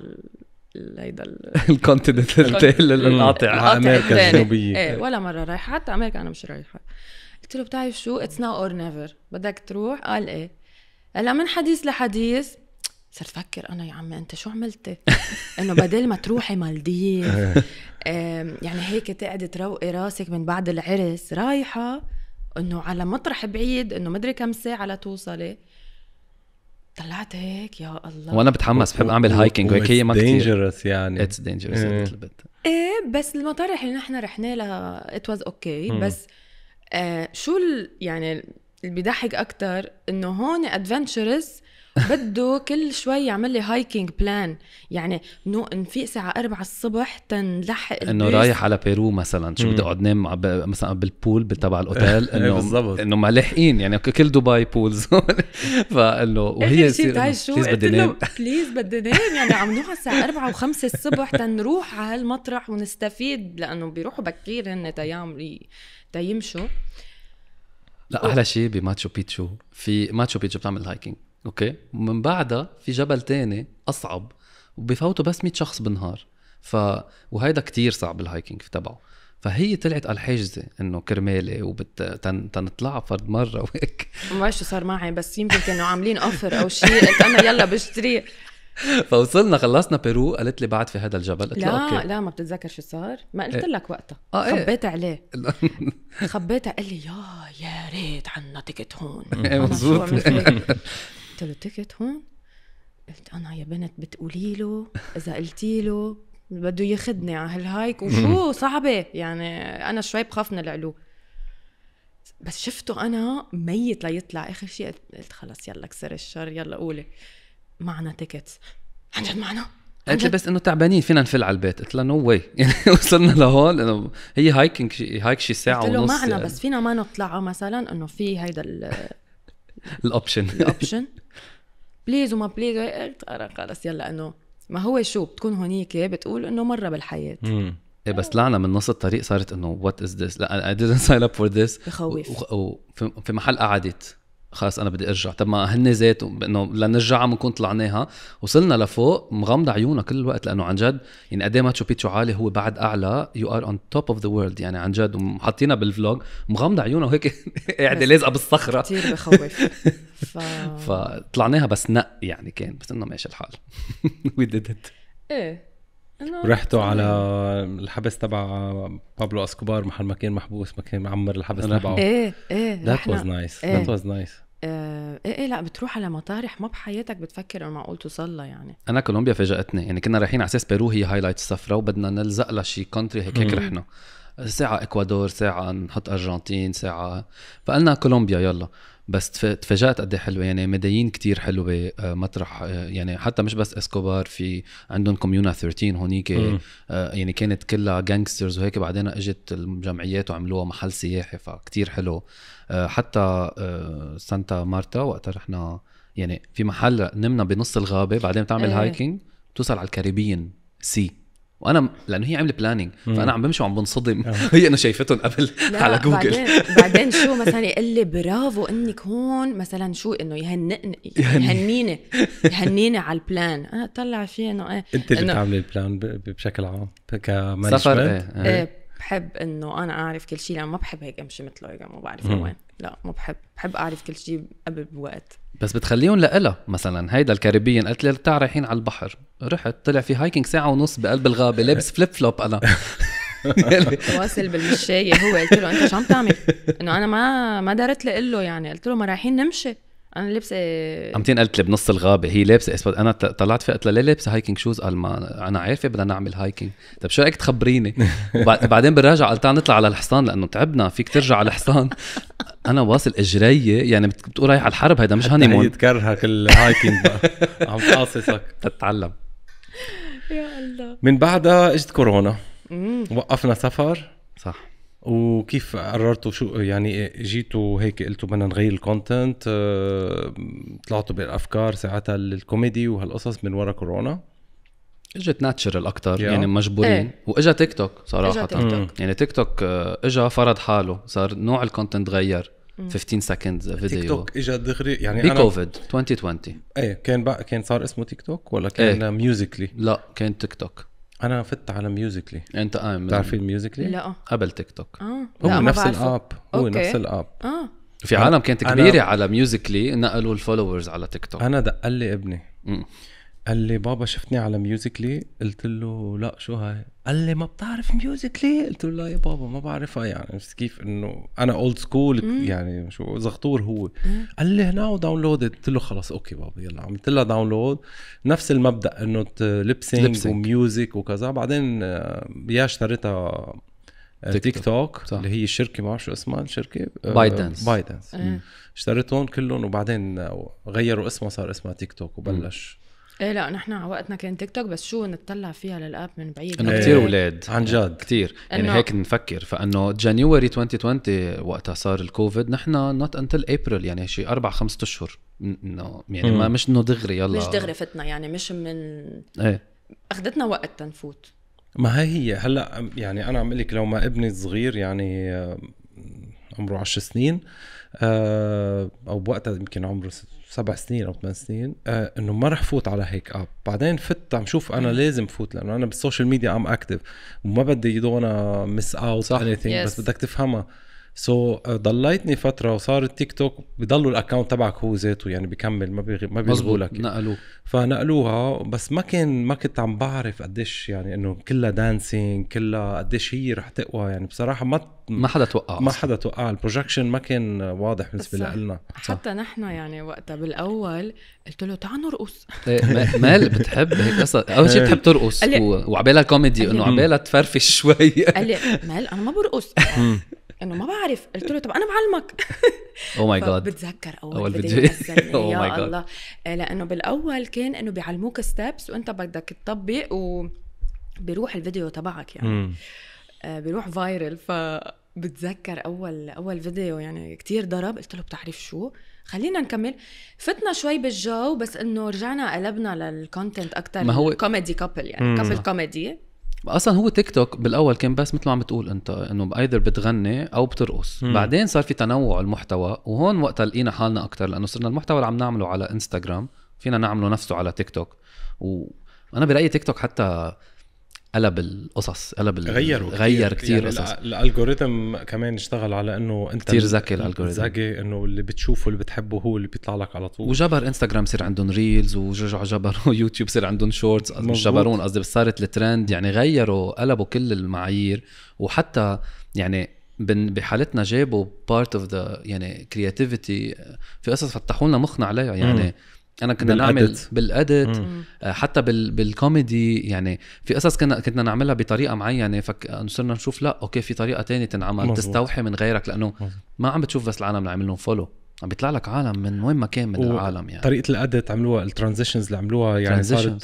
هيدا الكونتيننت القاطع على امريكا الجنوبيه ايه ولا مره رايحه حتى امريكا انا مش رايحه قلت له بتعرف شو اتس ناو اور نيفر بدك تروح قال ايه هلا من حديث لحديث صرت فكر انا يا عمي انت شو عملتي؟ انه بدل ما تروحي مالديف يعني هيك تقعدي تروقي راسك من بعد العرس رايحه انه على مطرح بعيد انه مدري كم ساعه لتوصلي طلعت هيك يا الله وانا بتحمس بحب اعمل هايكنج وهيك هي ما كثير دينجرس يعني اتس إيه. دينجرس ايه بس المطارح اللي نحن رحنا لها ات واز اوكي بس آه شو يعني اللي بيضحك اكثر انه هون ادفنتشرس بده كل شوي يعمل لي هايكينج بلان يعني نو نفيق الساعه 4 الصبح تنلحق انه رايح على بيرو مثلا شو بدي اقعد نام مثلا بالبول تبع الاوتيل إيه، انه بالضبط انه ما لاحقين يعني كل دبي بولز فانه إيه، وهي بليز بدي نام بليز بدي نام يعني عم نروح الساعه 4 و5 الصبح تنروح على هالمطرح ونستفيد لانه بيروحوا بكير هن تيام تيمشوا لا احلى شيء بماتشو بيتشو في ماتشو بيتشو بتعمل هايكينج اوكي ومن بعدها في جبل تاني اصعب وبفوتوا بس 100 شخص بالنهار ف وهيدا كتير صعب الهايكينج تبعه فهي طلعت على الحاجزه انه كرمالي وبت تن... تنطلع فرد مره وهيك ما بعرف شو صار معي بس يمكن كانوا عاملين اوفر او شيء قلت انا يلا بشتري فوصلنا خلصنا بيرو قالت لي بعد في هذا الجبل قلت لا أوكي. لا ما بتتذكر شو صار ما قلت إيه. لك وقتها آه إيه. خبيت عليه خبيتها قال لي يا يا ريت عنا تيكت هون إيه، مزبوط قلت له تكت هون قلت انا يا بنت بتقولي له اذا قلتي له بده ياخذني على هالهايك وشو صعبه يعني انا شوي بخاف من العلو بس شفته انا ميت ليطلع اخر شيء قلت خلص يلا كسر الشر يلا قولي معنا تيكت عن جد معنا قالت لي بس انه تعبانين فينا نفل على البيت قلت لها نو واي يعني وصلنا لهون انه هي هايكنج هايك شي ساعه ونص قلت له معنا يعني. بس فينا ما نطلعه مثلا انه في هيدا الاوبشن الاوبشن بليز وما بليز قلت خلص يلا انه ما هو شو بتكون هونيك بتقول انه مره بالحياه ايه بس طلعنا من نص الطريق صارت انه وات از ذس لا اي didnt sign اب فور ذس بخوف وفي محل قعدت خلص انا بدي ارجع طب ما هن زيت انه لنرجع بنكون طلعناها وصلنا لفوق مغمضة عيونها كل الوقت لانه عن جد يعني قد إيه ما تشو بيتشو عالي هو بعد اعلى يو ار اون توب اوف ذا وورلد يعني عن جد وحاطينها بالفلوج مغمضة عيونها وهيك قاعده لازقه بالصخره كثير بخوف ف... فطلعناها بس نق يعني كان بس انه ماشي الحال وي ديد ايه رحتوا على يعني. الحبس تبع بابلو اسكوبار محل ما كان محبوس ما كان معمر الحبس تبعه ايه ايه ذات واز نايس ذات واز نايس ايه ايه لا بتروح على مطارح ما بحياتك بتفكر انه معقول توصل لها يعني انا كولومبيا فاجأتني يعني كنا رايحين على اساس بيرو هي هايلايت السفره وبدنا نلزق لها شي كونتري هيك هيك رحنا ساعه اكوادور ساعه نحط ارجنتين ساعه فقلنا كولومبيا يلا بس تفاجات قد إيه حلوه يعني مدايين كتير حلوه آه، مطرح آه، يعني حتى مش بس اسكوبار في عندهم كوميونا 13 هونيك آه، يعني كانت كلها جانجسترز وهيك بعدين اجت الجمعيات وعملوها محل سياحي فكتير حلو حتى سانتا مارتا وقتها رحنا يعني في محل نمنا بنص الغابه بعدين بتعمل هايكينج بتوصل على الكاريبيين سي وانا لانه هي عملت بلاننج فانا عم بمشي وعم بنصدم آه. هي انا شايفتهم قبل على جوجل بعدين بعدين شو مثلا يقول لي برافو انك هون مثلا شو انه يهنئني يهنيني يهنيني على البلان اطلع آه، فيه انه ايه انت اللي بتعملي البلان بشكل عام كمانجمنت سفر ايه, ايه. إيه، بحب انه انا اعرف كل شيء لان ما بحب هيك امشي مثله هيك ما بعرف وين لا ما بحب بحب اعرف كل شيء قبل بوقت بس بتخليهم لإلها مثلا هيدا الكاريبيين قالت لي تعال رايحين على البحر رحت طلع في هايكنج ساعه ونص بقلب الغابه لابس فليب فلوب انا واصل بالمشاية هو قلت له انت شو عم تعمل؟ انه انا ما ما دارت له يعني قلت له ما رايحين نمشي انا لابسه امتين قلت لي بنص الغابه هي لابسه اسود انا طلعت فيها قلت لها ليه لابسه هايكنج شوز قال ما انا عارفه بدنا نعمل هايكنج طيب شو رايك تخبريني بعدين بالراجع تعال نطلع على الحصان لانه تعبنا فيك ترجع على الحصان انا واصل اجري يعني بتقول رايح على الحرب هيدا مش هاني مون تكرهك الهايكنج عم قاصصك تتعلم يا الله من بعدها اجت كورونا وقفنا سفر صح وكيف قررتوا شو يعني جيتوا هيك قلتوا بدنا نغير الكونتنت آه، طلعتوا بالافكار ساعتها الكوميدي وهالقصص من ورا كورونا اجت ناتشرال اكثر yeah. يعني مجبورين ايه. واجا تيك توك صراحه تيك توك. يعني تيك توك آه، اجا فرض حاله صار نوع الكونتنت غير 15 سكند فيديو تيك توك اجى دغري يعني بكوفيد 2020 ايه كان بقى كان صار اسمه تيك توك ولا إيه. كان ايه. ميوزيكلي لا كان تيك توك انا فت على ميوزيكلي انت اه بتعرفي ميوزيكلي؟ لا قبل تيك توك اه هو نفس الاب هو أوكي. نفس الاب اه في عالم كانت كبيره على ميوزيكلي نقلوا الفولورز على تيك توك انا دقلي ابني م. قال لي بابا شفتني على ميوزيكلي قلت له لا شو هاي قال لي ما بتعرف ميوزيكلي قلت له لا يا بابا ما بعرفها يعني بس كيف انه انا اولد سكول يعني شو زغطور هو قال لي ناو داونلود قلت له خلص اوكي بابا يلا عملت لها داونلود نفس المبدا انه لبسينج وميوزك وكذا بعدين يا اشتريتها تيك توك صح. اللي هي الشركه ما بعرف شو اسمها الشركه بايدنس بايدنس اشتريتهم كلهم وبعدين غيروا اسمها صار اسمها تيك توك وبلش ايه لا نحن على وقتنا كان تيك توك بس شو نتطلع فيها للاب من بعيد انه إيه. كثير اولاد عن جد كثير يعني, يعني هيك نفكر فانه جانيوري 2020 وقتها صار الكوفيد نحن نوت انتل ابريل يعني شيء اربع خمسة اشهر انه يعني ما مش انه دغري يلا مش دغري فتنا يعني مش من ايه اخذتنا وقت تنفوت ما هي هي هلا يعني انا عم لك لو ما ابني صغير يعني آه، عمره 10 سنين آه، او بوقتها يمكن عمره سبع سنين او ثمان سنين آه انه ما رح فوت على هيك اب بعدين فت عم شوف انا لازم فوت لانه انا بالسوشيال ميديا ام اكتف وما بدي دونا مس اوت اني ثينج بس بدك تفهمها سو so, آه، ضليتني فتره وصار التيك توك بضلوا الاكونت تبعك هو ذاته يعني بكمل ما بيغ... ما بيغبوا لك نقلوه فنقلوها بس ما كان ما كنت عم بعرف قديش يعني انه كلها دانسينج كلها قديش هي رح تقوى يعني بصراحه ما ما حدا توقع ما حدا توقع البروجكشن ما كان واضح بالنسبه لنا حتى نحن يعني وقتها بالاول قلت له تعال نرقص إيه، مال بتحب هيك اول شيء إيه. بتحب ترقص وعبالها كوميدي انه عبالها تفرفش شوي قال لي مال انا ما برقص انه ما بعرف قلت له طب انا بعلمك او ماي جاد بتذكر اول, أول فيديو oh يا الله آه، لانه بالاول كان انه بيعلموك ستيبس وانت بدك تطبق وبيروح الفيديو تبعك يعني آه، بيروح فايرل ف بتذكر اول اول فيديو يعني كتير ضرب قلت له بتعرف شو خلينا نكمل فتنا شوي بالجو بس انه رجعنا قلبنا للكونتنت اكثر ما هو كوميدي كابل يعني كابل كوميدي اصلا هو تيك توك بالاول كان بس مثل ما عم بتقول انت انه ايذر بتغني او بترقص مم. بعدين صار في تنوع المحتوى وهون وقتها لقينا حالنا اكثر لانه صرنا المحتوى اللي عم نعمله على انستغرام فينا نعمله نفسه على تيك توك وانا برايي تيك توك حتى قلب القصص قلب غيروا غير كثير يعني قصص الالجوريثم كمان اشتغل على انه انت كثير ذكي الالجوريثم ذكي انه اللي بتشوفه اللي بتحبه هو اللي بيطلع لك على طول وجبر انستغرام صير عندهم ريلز وجرجعوا جبروا يوتيوب صير عندهم شورتس مش جبرون قصدي صارت الترند يعني غيروا قلبوا كل المعايير وحتى يعني بحالتنا جابوا بارت اوف ذا يعني كرياتيفيتي في قصص فتحوا لنا مخنا عليها يعني م. انا كنا نعمل بالاديت آه، حتى بال بالكوميدي يعني في قصص كنا كنا نعملها بطريقه معينه يعني فك نشوف لا اوكي في طريقه تانية تنعمل مزبوط. تستوحي من غيرك لانه مزبوط. ما عم بتشوف بس العالم اللي عامل لهم فولو عم بيطلع لك عالم من وين ما كان من العالم يعني طريقه الاديت عملوها الترانزيشنز اللي عملوها يعني صارت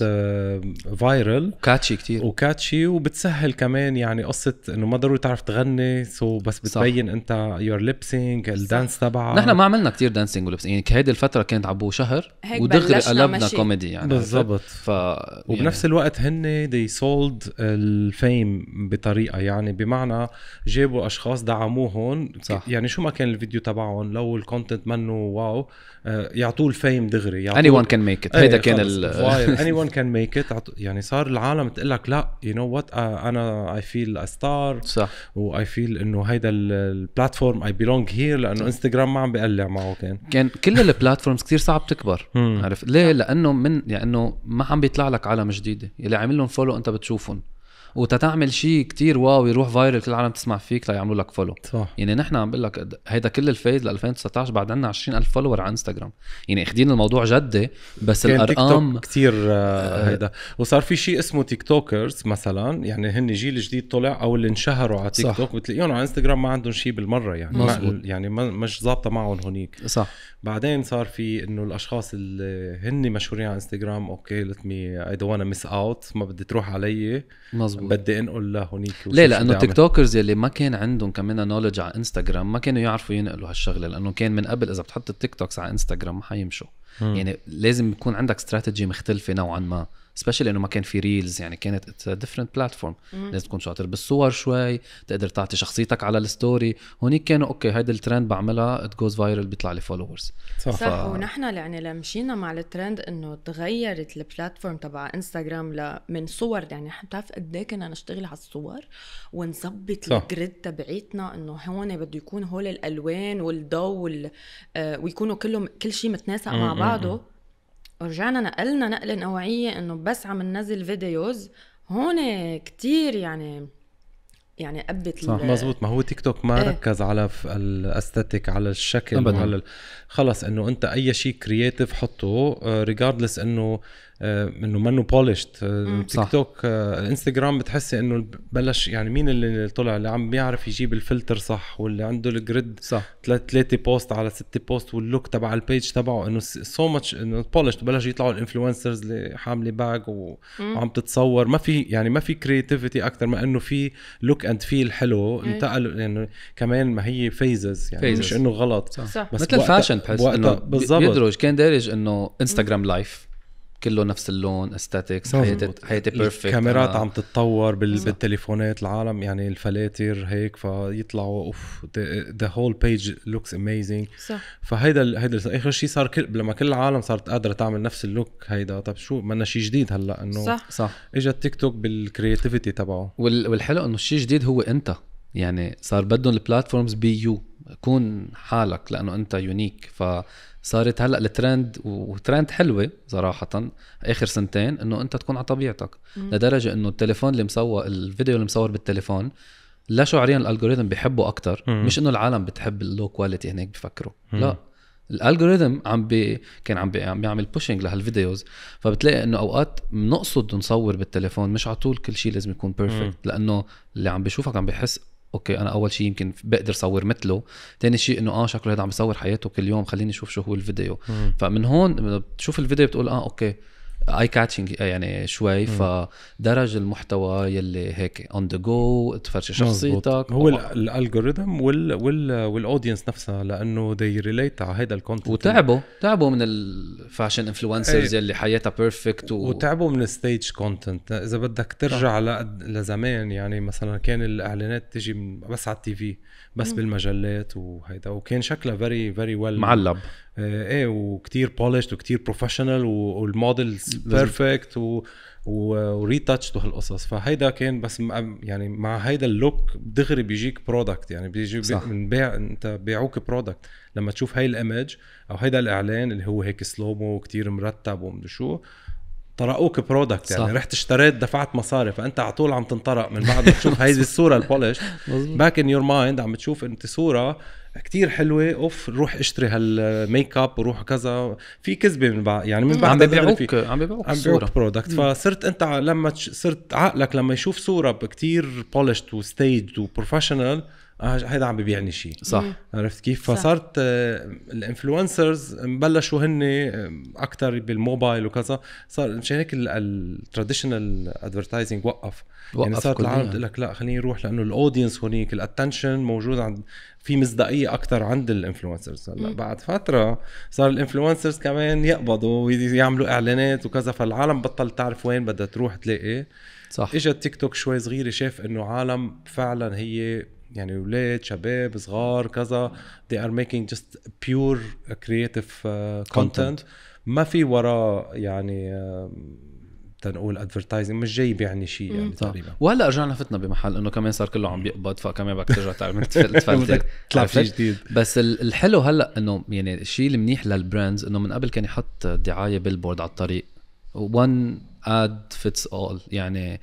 فايرل آه، وكاتشي كتير وكاتشي وبتسهل كمان يعني قصه انه ما ضروري تعرف تغني سو بس بتبين صح. انت يور ليبسينج الدانس تبعك نحن ما عملنا كتير دانسينج ولبسينج يعني هيدي الفتره كانت عبو شهر ودغري قلبنا ماشي. كوميدي يعني بالضبط ف... يعني... وبنفس الوقت هن دي سولد الفيم بطريقه يعني بمعنى جابوا اشخاص دعموهم صح. يعني شو ما كان الفيديو تبعهم لو الكونتنت منه واو آه، يعطوه الفيم دغري يعطوه اني ون كان ميك ات هيدا كان اني ون كان ميك ات يعني صار العالم تقول لك لا يو نو وات انا اي فيل ستار صح واي فيل انه هيدا البلاتفورم اي بيلونج هير لانه انستغرام ما عم بقلع معه كان كان كل البلاتفورمز كثير صعب تكبر عرفت ليه؟ لانه من لانه انه ما عم بيطلع لك عالم جديده اللي عامل لهم فولو انت بتشوفهم وتتعمل شيء كتير واو يروح فايرل كل العالم تسمع فيك ليعملوا لك فولو صح يعني نحن عم بقول لك هيدا كل الفيز ل 2019 بعد عندنا 20000 فولور على انستغرام يعني اخذين الموضوع جدي بس كان الارقام تيك توك كثير هيدا وصار في شيء اسمه تيك توكرز مثلا يعني هن جيل جديد طلع او اللي انشهروا على تيك صح. توك بتلاقيهم على انستغرام ما عندهم شيء بالمره يعني ما يعني مش ظابطه معهم هنيك صح بعدين صار في انه الاشخاص اللي هن مشهورين على انستغرام اوكي ليت مي اي دونت مس اوت ما بدي تروح علي مزبوط بدي انقل لهونيك ليه لانه التيك توكرز يلي ما كان عندهم كمان نولج على انستغرام ما كانوا يعرفوا ينقلوا هالشغله لانه كان من قبل اذا بتحط التيك توكس على انستغرام ما حيمشوا يعني لازم يكون عندك استراتيجي مختلفه نوعا ما سبيشلي انه ما كان في ريلز يعني كانت اتس ديفرنت بلاتفورم لازم تكون شاطر بالصور شوي تقدر تعطي شخصيتك على الستوري هونيك كانوا اوكي هيدا الترند بعملها ات جوز فايرل بيطلع لي فولورز صح, صح ف... ونحن يعني لمشينا مع الترند انه تغيرت البلاتفورم تبع انستغرام ل... من صور يعني بتعرف قد ايه كنا نشتغل على الصور ونظبط الجريد تبعيتنا انه هون بده يكون هول الالوان والضو وال... آه ويكونوا كلهم كل شيء متناسق مع بعضه ورجعنا نقلنا نقله نوعيه انه بس عم ننزل فيديوز هون كتير يعني يعني قبت صح مزبوط ما هو تيك توك ما ايه. ركز على الاستاتيك على الشكل على خلص انه انت اي شيء كرييتيف حطه ريجاردلس آه، انه آه، انه منه بولشت تيك توك انستغرام بتحسي انه بلش يعني مين اللي طلع اللي عم بيعرف يجيب الفلتر صح واللي عنده الجريد صح ثلاثة بوست على ستة بوست واللوك تبع البيج تبعه انه سو ماتش انه بولشت بلش يطلعوا الانفلونسرز اللي حامله باج وعم تتصور ما في يعني ما في كريتيفيتي اكثر ما انه في لوك اند فيل حلو إيه. انتقل يعني كمان ما هي فيزز يعني فيزز. مش انه غلط صح. صح. بس مثل الفاشن بحس انه بالضبط بيدرج كان دارج انه انستغرام لايف كله نفس اللون استاتيكس حياتي حياتي بيرفكت الكاميرات أنا... عم تتطور بال... بالتليفونات العالم يعني الفلاتر هيك فيطلعوا اوف ذا هول بيج لوكس اميزنج صح فهيدا هيدا اخر شيء صار كل لما كل العالم صارت قادره تعمل نفس اللوك هيدا طب شو ما شيء جديد هلا انه صح صح اجى التيك توك بالكرياتيفيتي تبعه وال... والحلو انه الشيء الجديد هو انت يعني صار بدهم البلاتفورمز بي يو كون حالك لانه انت يونيك ف صارت هلا الترند وترند حلوه صراحه اخر سنتين انه انت تكون على طبيعتك مم. لدرجه انه التليفون اللي مصور الفيديو اللي مصور بالتليفون لا شعوريا الالجوريثم بحبه اكثر مش انه العالم بتحب اللو كواليتي هناك بفكروا لا الالجوريثم عم بي كان عم بي عم بيعمل بوشنج لهالفيديوز فبتلاقي انه اوقات بنقصد نصور بالتليفون مش على طول كل شيء لازم يكون بيرفكت لانه اللي عم بيشوفك عم بيحس اوكي انا اول شيء يمكن بقدر صور مثله ثاني شيء انه اه شكله هذا عم يصور حياته كل يوم خليني اشوف شو هو الفيديو مم. فمن هون بتشوف الفيديو بتقول اه اوكي اي كاتشنج يعني شوي فدرج المحتوى يلي هيك اون ذا جو تفرشي شخصيتك هو الالجوريثم وال وال والاودينس نفسها لانه دي ريليت على هذا الكونتنت وتعبوا تعبوا من الفاشن انفلونسرز إيه. يلي حياتها بيرفكت و... وتعبوا من الستيج كونتنت اذا بدك ترجع لزمان يعني مثلا كان الاعلانات تجي بس على التي في بس بالمجلات وهيدا وكان شكلها فيري فيري ويل معلب آه، ايه وكتير بولشت وكتير بروفيشنال والمودلز بيرفكت و وريتاتشد وهالقصص فهيدا كان بس يعني مع هيدا اللوك دغري بيجيك برودكت يعني بيجي من بيع انت بيعوك برودكت لما تشوف هاي الايمج او هيدا الاعلان اللي هو هيك سلومو وكتير مرتب ومدري شو طرقوك برودكت يعني صح. رحت اشتريت دفعت مصاري فانت على طول عم تنطرق من بعد ما تشوف هيدي الصوره البولش باك ان يور مايند عم تشوف انت صوره كتير حلوه اوف روح اشتري هالميك اب وروح كذا في كذبه من بعد يعني من بعد عم ببيعوك عم ببيعوك عم ببيعوك برودكت فصرت انت لما صرت عقلك لما يشوف صوره كتير بولشت وستيج وبروفيشنال آه، هيدا عم ببيعني شيء صح عرفت كيف فصارت آه، الانفلونسرز بلشوا هن آه، اكثر بالموبايل وكذا صار مشان هيك التراديشنال ادفرتايزنج وقف يعني صارت العالم تقول لك لا خليني اروح لانه الاودينس هونيك الاتنشن موجود عند في مصداقيه اكثر عند الانفلونسرز هلا بعد فتره صار الانفلونسرز كمان يقبضوا ويعملوا اعلانات وكذا فالعالم بطل تعرف وين بدها تروح تلاقي صح اجى التيك توك شوي صغيره شاف انه عالم فعلا هي يعني اولاد شباب صغار كذا they are making just pure uh, creative uh, content, content. ما في وراه يعني تنقول ادفرتايزنج مش جايب يعني شيء يعني تقريبا وهلا رجعنا فتنا بمحل انه كمان صار كله عم بيقبض فكمان بدك ترجع تعمل تفلتر شيء جديد بس الحلو هلا انه يعني الشيء المنيح للبراندز انه من قبل كان يحط دعايه بيلبورد على الطريق وان اد فيتس اول يعني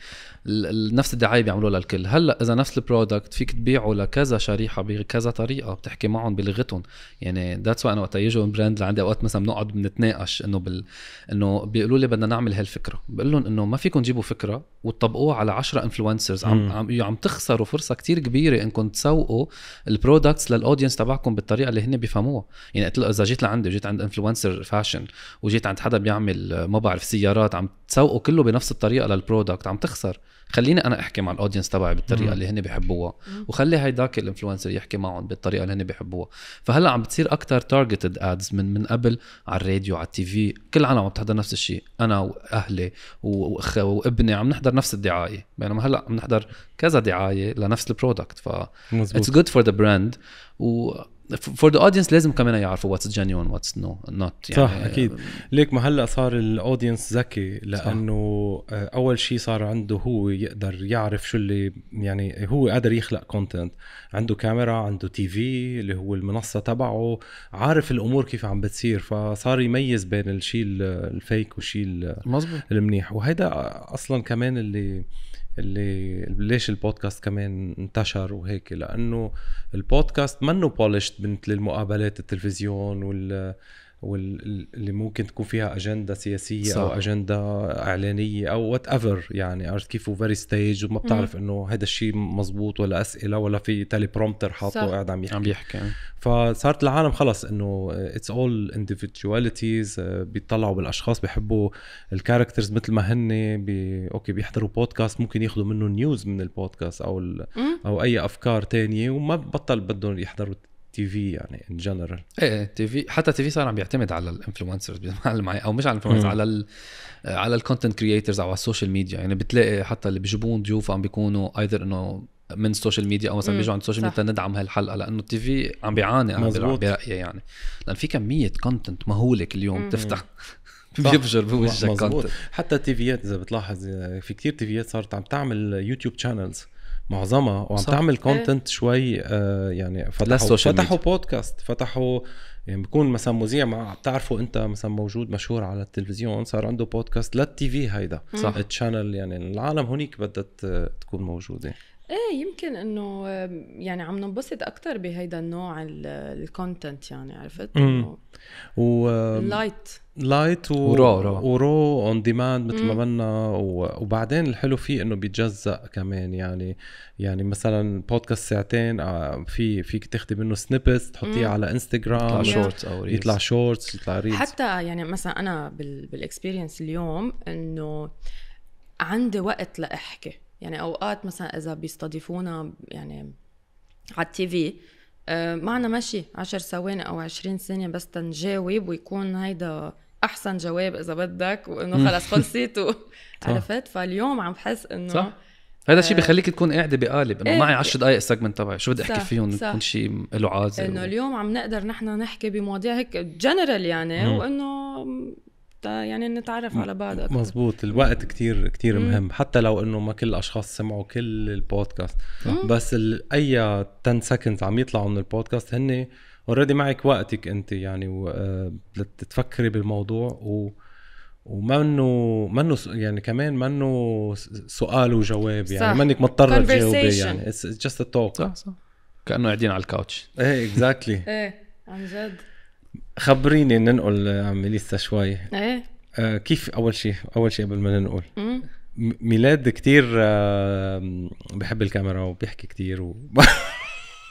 نفس الدعايه بيعملوها للكل هلا اذا نفس البرودكت فيك تبيعه لكذا شريحه بكذا طريقه بتحكي معهم بلغتهم يعني ذاتس انا وقت يجوا براند لعندي اوقات مثلا بنقعد بنتناقش انه بال انه بيقولوا لي بدنا نعمل هالفكره بقول لهم انه ما فيكم تجيبوا فكره وتطبقوها على 10 انفلونسرز عم عم عم تخسروا فرصه كتير كبيره انكم تسوقوا البرودكتس للاودينس تبعكم بالطريقه اللي هن بيفهموها يعني قلت له اذا جيت لعندي وجيت عند انفلونسر فاشن وجيت عند حدا بيعمل ما بعرف سيارات عم تسوق ذوقه كله بنفس الطريقه للبرودكت عم تخسر خليني انا احكي مع الاودينس تبعي بالطريقه اللي هن بيحبوها وخلي هيداك الانفلونسر يحكي معهم بالطريقه اللي هن بيحبوها فهلا عم بتصير اكثر تارجتد ادز من من قبل على الراديو على التي في كل العالم عم تحضر نفس الشيء انا واهلي واخي وابني عم نحضر نفس الدعايه بينما هلا عم نحضر كذا دعايه لنفس البرودكت ف اتس جود فور ذا براند و فور ذا اودينس لازم كمان يعرفوا واتس جينيون واتس نو نوت يعني صح اكيد آه، ليك ما هلا صار الاودينس ذكي لانه صح. آه، اول شيء صار عنده هو يقدر يعرف شو اللي يعني هو قادر يخلق كونتنت عنده كاميرا عنده تي في اللي هو المنصه تبعه عارف الامور كيف عم بتصير فصار يميز بين الشيء الفيك والشيء المنيح وهيدا اصلا كمان اللي اللي ليش البودكاست كمان انتشر وهيك لانه البودكاست منه بولشت مثل المقابلات التلفزيون وال واللي ممكن تكون فيها اجنده سياسيه صح. او اجنده اعلانيه او وات ايفر يعني عرفت كيف وفيري ستيج وما بتعرف انه هذا الشيء مزبوط ولا اسئله ولا في تالي برومتر حاطه قاعد عم يحكي عم يحكي آه. فصارت العالم خلص انه اتس اول individualities آه، بيطلعوا بالاشخاص بيحبوا الكاركترز مثل ما هن بي... اوكي بيحضروا بودكاست ممكن ياخذوا منه نيوز من البودكاست او ال... او اي افكار تانية وما بطل بدهم يحضروا تي في يعني ان جنرال ايه تي إيه، في حتى تي في صار عم بيعتمد على الانفلونسرز بمعنى معي او مش على الانفلونسرز على الـ آه، على الكونتنت كرييترز او على السوشيال ميديا يعني بتلاقي حتى اللي بيجيبون ضيوف عم بيكونوا ايذر انه من السوشيال ميديا او مثلا بيجوا عند السوشيال ميديا ندعم هالحلقه لانه التي في عم بيعاني انا برايي يعني لان في كميه كونتنت مهوله كل يوم بتفتح بيفجر بوجهك كونتنت حتى التي فيات اذا بتلاحظ آه، في كثير تيفيات صارت عم تعمل يوتيوب شانلز معظمها وعم صح. تعمل كونتنت إيه. شوي آه يعني فتحوا فتحوا بودكاست فتحوا يعني بكون مثلا مذيع مع بتعرفوا انت مثلا موجود مشهور على التلفزيون صار عنده بودكاست للتي في هيدا صح التشانل يعني العالم هونيك بدها آه، تكون موجوده ايه يمكن انه يعني عم ننبسط اكثر بهيدا النوع الكونتنت يعني عرفت؟ و لايت لايت و... ورو رو. ورو اون ديماند مثل ما بدنا و... وبعدين الحلو فيه انه بيتجزا كمان يعني يعني مثلا بودكاست ساعتين آه، في فيك تاخذي منه سنيبتس تحطيه على انستغرام يطلع شورتس او ريلز يطلع شورتس يطلع ريلز حتى يعني مثلا انا بال... بالاكسبيرينس اليوم انه عندي وقت لاحكي يعني اوقات مثلا اذا بيستضيفونا يعني على التي في آه، معنا ماشي عشر ثواني او عشرين ثانيه بس تنجاوب ويكون هيدا احسن جواب اذا بدك وانه خلص خلصت عرفت فاليوم عم بحس انه صح هذا الشيء آه، بخليك تكون قاعده بقالب انه إيه. معي 10 دقائق السيجمنت تبعي شو بدي احكي فيهم يكون شيء له عازل انه و... اليوم عم نقدر نحن نحكي بمواضيع هيك جنرال يعني وانه يعني نتعرف على بعض أكثر. مزبوط الوقت كتير كتير مم. مهم حتى لو انه ما كل الاشخاص سمعوا كل البودكاست مم. بس اي 10 سكندز عم يطلعوا من البودكاست هن اوريدي معك وقتك انت يعني و... لتفكري آه، بالموضوع و ومنه منه يعني كمان منه سؤال وجواب يعني ما منك مضطره تجاوبي يعني اتس جاست توك صح صح كانه قاعدين على الكاوتش ايه اكزاكتلي ايه عن جد خبريني ننقل عم ميليسا شوي ايه آه، كيف اول شيء اول شيء قبل ما ننقل ميلاد كتير آه، بحب الكاميرا وبيحكي كتير و...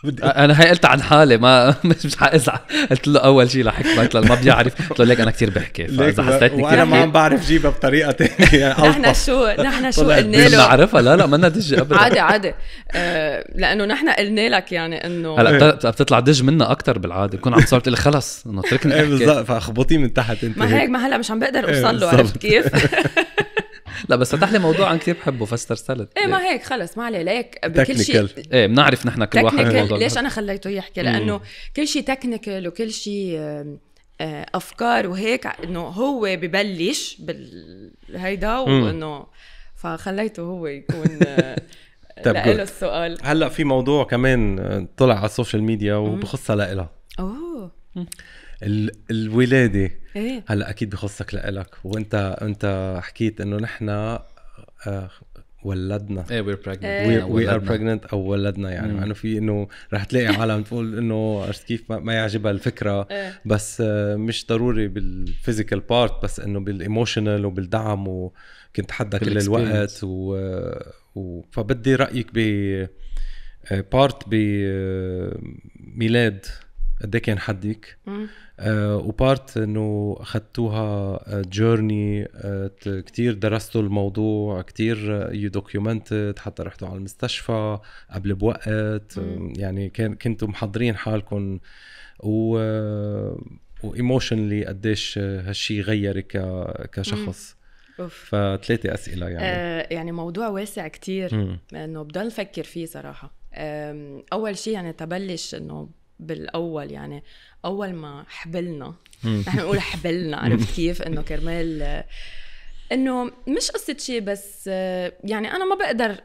بدي انا هي قلت عن حالي ما مش مش حازعل قلت له اول شيء لحكمك لانه ما بيعرف قلت له ليك انا كثير بحكي فاذا حسيتني كثير وانا ما عم بعرف جيبها بطريقه ثانيه نحن شو نحن شو قلنا له بنعرفها لا لا منا دجه ابدا عادي عادي آه لانه نحن قلنا لك يعني انه هلا إيه. بتطلع دج منا اكثر بالعاده بكون عم صار بتقول خلص انه تركني إيه، احكي بالضبط فاخبطي من تحت انت ما هيك ما هلا مش عم بقدر إيه، اوصل له عرفت كيف لا بس فتح لي موضوع انا كثير بحبه فاسترسلت ايه ما هيك خلص ما عليه ليك بكل شيء ايه بنعرف نحن كل واحد ليش انا خليته يحكي لانه كل شيء تكنيكال وكل شيء آه، آه، افكار وهيك انه هو ببلش بالهيدا وانه فخليته هو يكون آه، طيب له السؤال هلا في موضوع كمان طلع على السوشيال ميديا وبخصها لإلها اوه الولاده إيه؟ هلا اكيد بخصك لإلك وانت انت حكيت انه نحن آه، ولدنا ايه وير بريجننت وي ار بريجننت او ولدنا يعني مع انه في انه رح تلاقي عالم تقول انه كيف ما يعجبها الفكره إيه. بس آه، مش ضروري بالفيزيكال بارت بس انه بالايموشنال وبالدعم وكنت حدا كل الوقت و... و... فبدي رايك ب بارت آه، بميلاد قد إيه كان حدك آه، وبارت انه اخذتوها جيرني كثير درستوا الموضوع كثير يو دوكيومنتد حتى رحتوا على المستشفى قبل بوقت آه، يعني كان كنتوا محضرين حالكم و آه، وايموشنلي قديش هالشيء غيرك كشخص أوف. فثلاثة أسئلة يعني آه يعني موضوع واسع كتير إنه بضل فكر فيه صراحة أول شيء يعني تبلش إنه بالاول يعني اول ما حبلنا نحن نقول حبلنا عرفت كيف انه كرمال انه مش قصه شيء بس يعني انا ما بقدر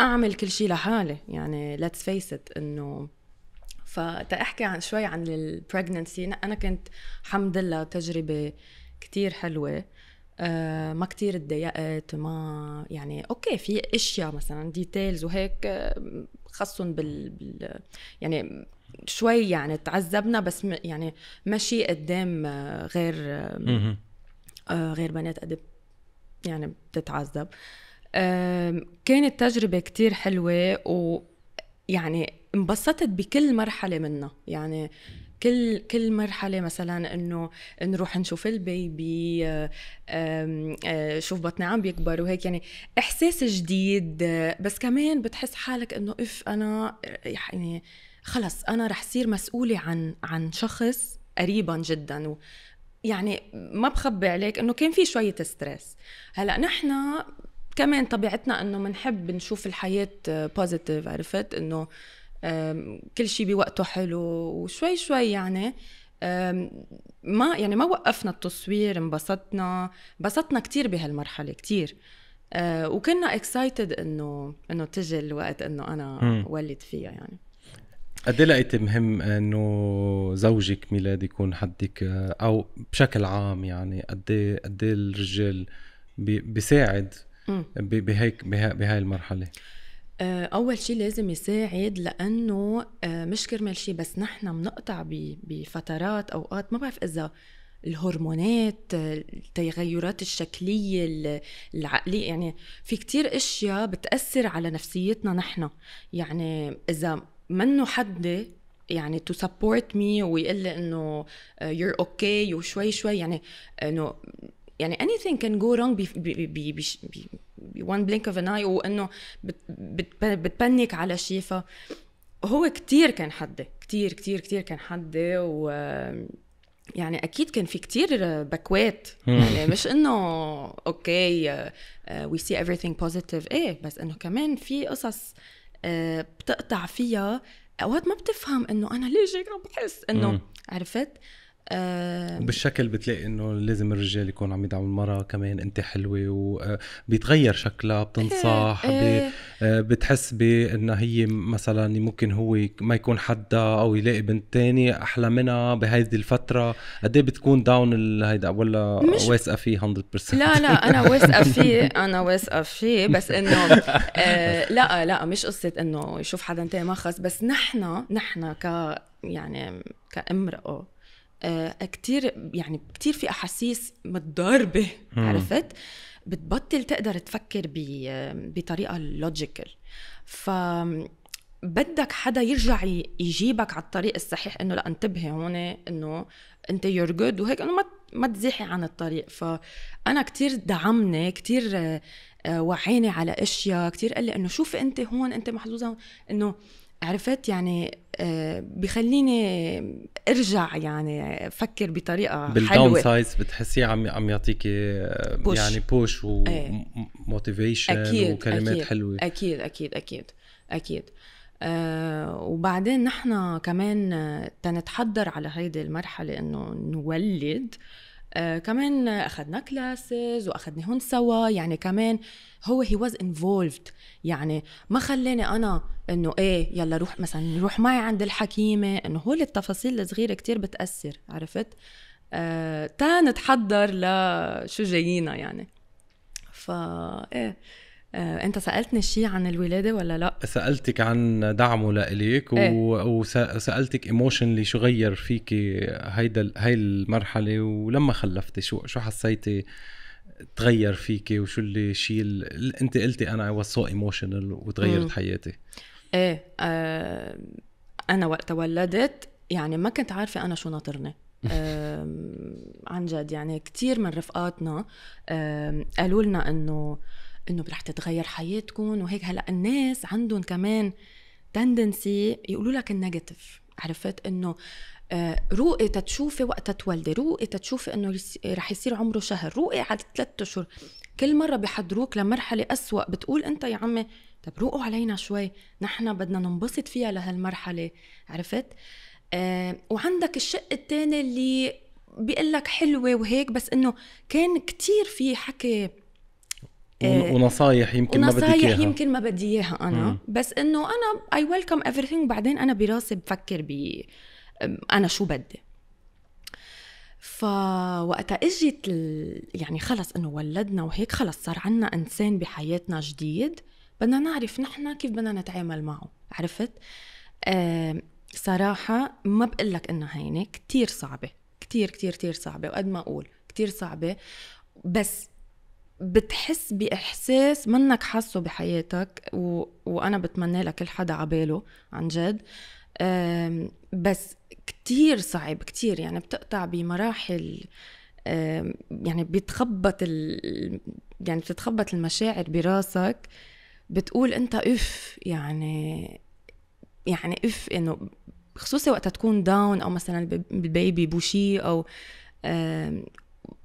اعمل كل شيء لحالي يعني ليتس فيس ات انه فتأحكي عن شوي عن البريجننسي انا كنت الحمد لله تجربه كتير حلوه آه، ما كتير تضايقت ما يعني اوكي في اشياء مثلا ديتيلز وهيك آه، خصهم بال, بال يعني شوي يعني تعذبنا بس يعني مشي قدام آه، غير آه، آه، غير بنات قد يعني بتتعذب كانت تجربة كتير حلوة ويعني انبسطت بكل مرحلة منها يعني كل كل مرحلة مثلا انه نروح نشوف البيبي شوف بطني عم بيكبر وهيك يعني احساس جديد بس كمان بتحس حالك انه اف انا يعني خلص انا رح صير مسؤوله عن عن شخص قريبا جدا و يعني ما بخبي عليك انه كان في شويه ستريس هلا نحن كمان طبيعتنا انه بنحب نشوف الحياه بوزيتيف عرفت انه كل شيء بوقته حلو وشوي شوي يعني ما يعني ما وقفنا التصوير انبسطنا انبسطنا كثير بهالمرحله كثير آه، وكنا اكسايتد انه انه تجي الوقت انه انا ولد فيها يعني قد إيه لقيت مهم انه زوجك ميلاد يكون حدك آه، او بشكل عام يعني قد إيه- قد إيه الرجال بيساعد بهيك بهاي المرحله آه، اول شيء لازم يساعد لانه آه، مش كرمال شيء بس نحن بنقطع بفترات اوقات ما بعرف اذا الهرمونات التغيرات الشكلية العقلية يعني في كتير أشياء بتأثر على نفسيتنا نحن يعني إذا منه حدي يعني تو سبورت مي ويقول لي انه يور آه، اوكي وشوي شوي يعني انه يعني اني كان جو رونج ب بون بلينك اوف ان اي وانه بتبنك على شيء فهو كتير كان حدي كتير كتير كتير كان حدي و يعني اكيد كان في كتير بكوات يعني مش انه اوكي وي سي ايفريثينج بوزيتيف ايه بس انه كمان في قصص بتقطع فيها اوقات ما بتفهم انه انا ليش هيك عم بحس انه عرفت آه، بالشكل بتلاقي انه لازم الرجال يكون عم يدعم المراه كمان انت حلوه وبيتغير آه، شكلها بتنصح إيه، إيه. آه، بتحس بانها هي مثلا ممكن هو ما يكون حدا او يلاقي بنت تانية احلى منها بهذه الفتره قد إيه بتكون داون هيدا ولا واثقه فيه 100% لا لا انا واثقه فيه انا واثقه فيه بس انه آه لا لا مش قصه انه يشوف حدا تاني ما خص بس نحن نحن ك يعني كامراه آه، كتير يعني كتير في احاسيس متضاربه عرفت بتبطل تقدر تفكر آه، بطريقه لوجيكال ف بدك حدا يرجع يجيبك على الطريق الصحيح انه لا انتبهي هون انه انت يور جود وهيك انه ما ما تزيحي عن الطريق فانا كثير دعمني كثير آه، وعيني على اشياء كثير قال لي انه شوفي انت هون انت محظوظه انه عرفت يعني بخليني ارجع يعني افكر بطريقه بالداون سايز بتحسيه عم عم يعطيكي آه، بوش. يعني بوش وموتيفيشن إيه. أكيد وكلمات أكيد. حلوه اكيد اكيد اكيد اكيد أه وبعدين نحن كمان تنتحضر على هيدي المرحله انه نولد أه آه، كمان اخذنا كلاسز هون سوا يعني كمان هو هي واز انفولفد يعني ما خلاني انا انه ايه يلا روح مثلا روح معي عند الحكيمه انه هول التفاصيل الصغيره كتير بتاثر عرفت آه تا نتحضر لشو جايينا يعني فا ايه آه، انت سالتني شيء عن الولاده ولا لا سالتك عن دعمه لإليك ايه؟ وسالتك ايموشنلي شو غير فيكي هيدا هاي المرحله ولما خلفتي شو شو حسيتي تغير فيكي وشو اللي شيء انت قلتي انا اي واز سو ايموشنال وتغيرت حياتي ايه آه انا وقت ولدت يعني ما كنت عارفه انا شو ناطرني عن جد يعني كثير من رفقاتنا قالوا لنا انه انه رح تتغير حياتكم وهيك هلا الناس عندهم كمان تندنسي يقولوا لك النيجاتيف عرفت انه آه، روقي تتشوفي وقت تولدي روقي تتشوفي انه رح يصير عمره شهر روقي على ثلاثة اشهر كل مرة بحضروك لمرحلة أسوأ بتقول أنت يا عمي طب روقوا علينا شوي نحن بدنا ننبسط فيها لهالمرحلة عرفت آه، وعندك الشق الثاني اللي بيقول لك حلوة وهيك بس إنه كان كتير في حكي آه، ونصايح يمكن ونصايح ما بدك اياها يمكن ما بدي اياها انا مم. بس انه انا اي ويلكم ايفريثينج وبعدين انا براسي بفكر ب انا شو بدي فوقتها اجت ال... يعني خلص انه ولدنا وهيك خلص صار عنا انسان بحياتنا جديد بدنا نعرف نحن كيف بدنا نتعامل معه عرفت آه صراحة ما بقول لك انها هينة كثير صعبة كثير كثير كثير صعبة وقد ما اقول كثير صعبة بس بتحس باحساس منك حاسه بحياتك و... وانا بتمنى لكل حدا عباله عن جد بس كتير صعب كتير يعني بتقطع بمراحل يعني بيتخبط ال... يعني بتتخبط المشاعر براسك بتقول انت اف يعني يعني اف انه خصوصي وقتها تكون داون او مثلا البيبي بوشي او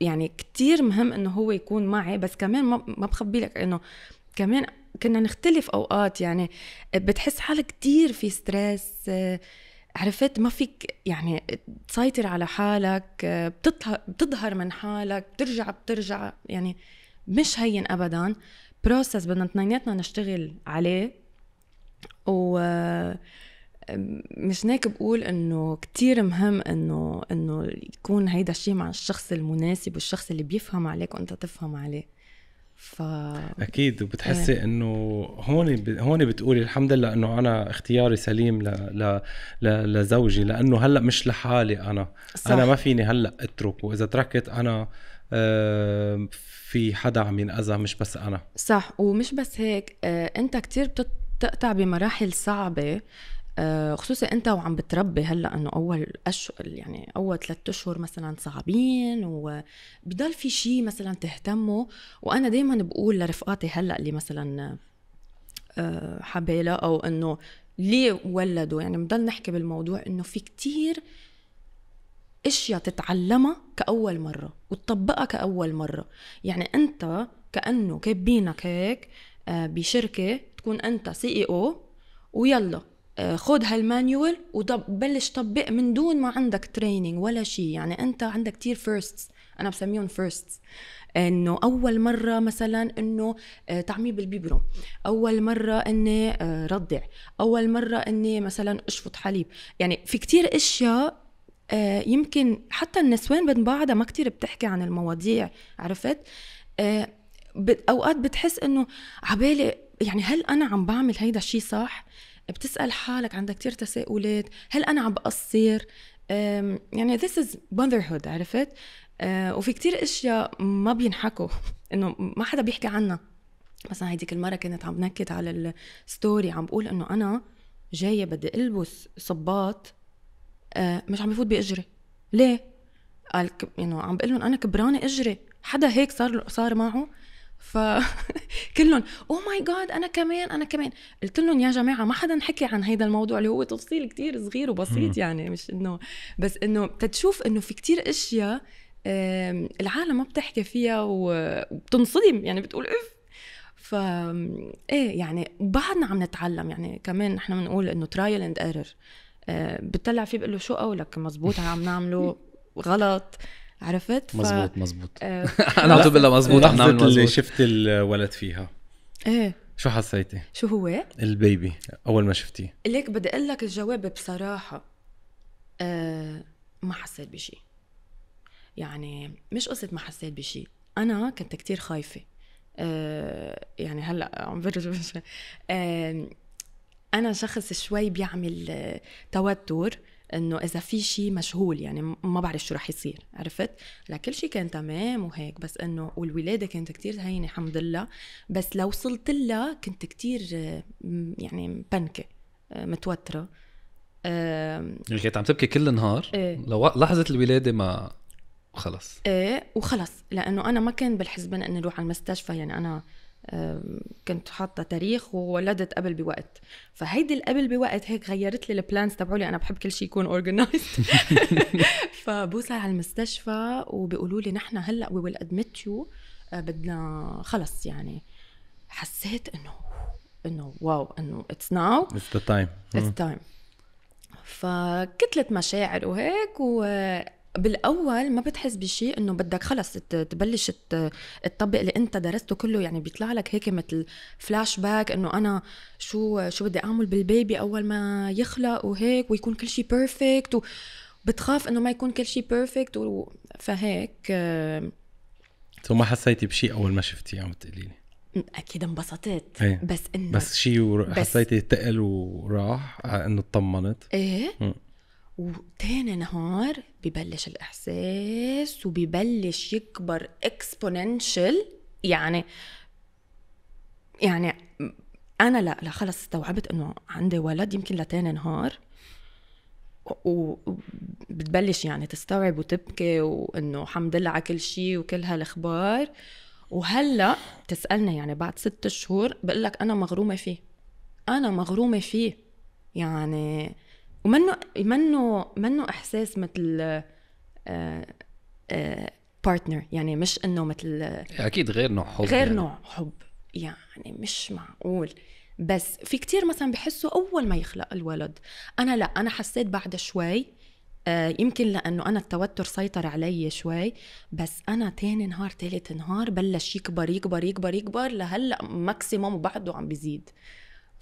يعني كتير مهم انه هو يكون معي بس كمان ما بخبي لك انه كمان كنا نختلف اوقات يعني بتحس حالك كتير في ستريس آه، عرفت ما فيك يعني تسيطر على حالك آه، بتظهر من حالك بترجع بترجع يعني مش هين ابدا بروسس بدنا اثنيناتنا نشتغل عليه و آه، مش هيك بقول انه كتير مهم انه انه يكون هيدا الشيء مع الشخص المناسب والشخص اللي بيفهم عليك وانت تفهم عليه ف اكيد وبتحسي ايه. انه هون ب... هون بتقولي الحمد لله انه انا اختياري سليم ل... ل... ل... لزوجي لانه هلا مش لحالي انا صح. انا ما فيني هلا اترك واذا تركت انا آه في حدا عم ينأذى مش بس انا صح ومش بس هيك آه انت كتير بتقطع بمراحل صعبه آه، خصوصا انت وعم بتربي هلا انه اول اشهر يعني اول ثلاثة اشهر مثلا صعبين وبضل في شيء مثلا تهتمه وانا دائما بقول لرفقاتي هلا اللي مثلا آه، حبيلة او انه ليه ولدوا يعني بضل نحكي بالموضوع انه في كتير اشياء تتعلمها كاول مره وتطبقها كاول مره يعني انت كانه كابينك هيك آه، بشركه تكون انت سي اي او ويلا آه، خذ هالمانيوال وبلش طبق من دون ما عندك تريننج ولا شيء يعني انت عندك كثير فيرستس انا بسميهم فيرستس انه اول مره مثلا انه آه، تعميم بالبيبرو اول مره اني آه، رضع اول مره اني مثلا اشفط حليب يعني في كتير اشياء يمكن حتى النسوان بين بعضها ما كتير بتحكي عن المواضيع عرفت اوقات بتحس انه عبالي يعني هل انا عم بعمل هيدا الشيء صح بتسال حالك عندك كثير تساؤلات هل انا عم بقصر يعني this is motherhood عرفت آه، وفي كتير اشياء ما بينحكوا انه ما حدا بيحكي عنها مثلا هيديك المره كنت عم نكت على الستوري عم بقول انه انا جايه بدي البس صباط آه، مش عم يفوت باجري ليه؟ قال يعني عم بقول لهم انا كبرانه اجري حدا هيك صار صار معه فكلهم او ماي جاد انا كمان انا كمان قلت لهم يا جماعه ما حدا حكي عن هيدا الموضوع اللي هو تفصيل كتير صغير وبسيط يعني مش انه بس انه تتشوف انه في كتير اشياء العالم ما بتحكي فيها وبتنصدم يعني بتقول اف ف ايه يعني بعدنا عم نتعلم يعني كمان نحن بنقول انه ترايل اند ايرور بتطلع فيه بقول له شو قولك مزبوط عم نعمله غلط عرفت مزبوط مزبوط آه. انا عم بقول مزبوط عم نعمل اللي شفت الولد فيها ايه شو حسيتي؟ شو هو؟ البيبي اول ما شفتيه ليك بدي اقول لك الجواب بصراحه آه ما حسيت بشيء يعني مش قصه ما حسيت بشيء انا كنت كتير خايفه آه يعني هلا عم برجع آه انا شخص شوي بيعمل توتر انه اذا في شيء مشهول يعني ما بعرف شو رح يصير عرفت لكل شيء كان تمام وهيك بس انه والولاده كانت كتير هينه الحمد لله بس لو وصلت لها كنت كتير يعني بنكه آه، متوتره يعني كنت عم تبكي كل النهار إيه. لو لحظه الولاده ما خلص ايه وخلص لانه انا ما كان بالحزبان اني اروح على المستشفى يعني انا كنت حاطه تاريخ وولدت قبل بوقت فهيدي قبل بوقت هيك غيرت لي البلانز تبعولي انا بحب كل شيء يكون اورجنايزد فبوصل على المستشفى وبيقولوا لي نحن هلا وي ويل ادمت يو بدنا خلص يعني حسيت انه انه واو انه اتس ناو اتس ذا تايم اتس تايم فكتلت مشاعر وهيك و بالاول ما بتحس بشيء انه بدك خلص تبلش تطبق اللي انت درسته كله يعني بيطلع لك هيك مثل فلاش باك انه انا شو شو بدي اعمل بالبيبي اول ما يخلق وهيك ويكون كل شيء بيرفكت وبتخاف انه ما يكون كل شيء بيرفكت فهيك سو ما حسيتي بشيء اول ما شفتيه عم تقولي لي اكيد انبسطت إيه. بس انه بس شيء حسيتي تقل وراح انه اطمنت ايه م. وتاني نهار ببلش الإحساس وببلش يكبر اكسبوننشل يعني يعني أنا لا لا خلص استوعبت إنه عندي ولد يمكن لتاني نهار وبتبلش يعني تستوعب وتبكي وإنه الحمد لله على كل شيء وكل هالأخبار وهلا تسألنا يعني بعد ست شهور بقول لك أنا مغرومة فيه أنا مغرومة فيه يعني ومنه منه منه احساس مثل بارتنر آه، آه، يعني مش انه مثل آه، اكيد غير نوع حب غير يعني. نوع حب يعني مش معقول بس في كتير مثلا بحسوا اول ما يخلق الولد انا لا انا حسيت بعد شوي آه يمكن لانه انا التوتر سيطر علي شوي بس انا تاني نهار تالت نهار بلش يكبر يكبر يكبر يكبر لهلا ماكسيموم وبعده عم بيزيد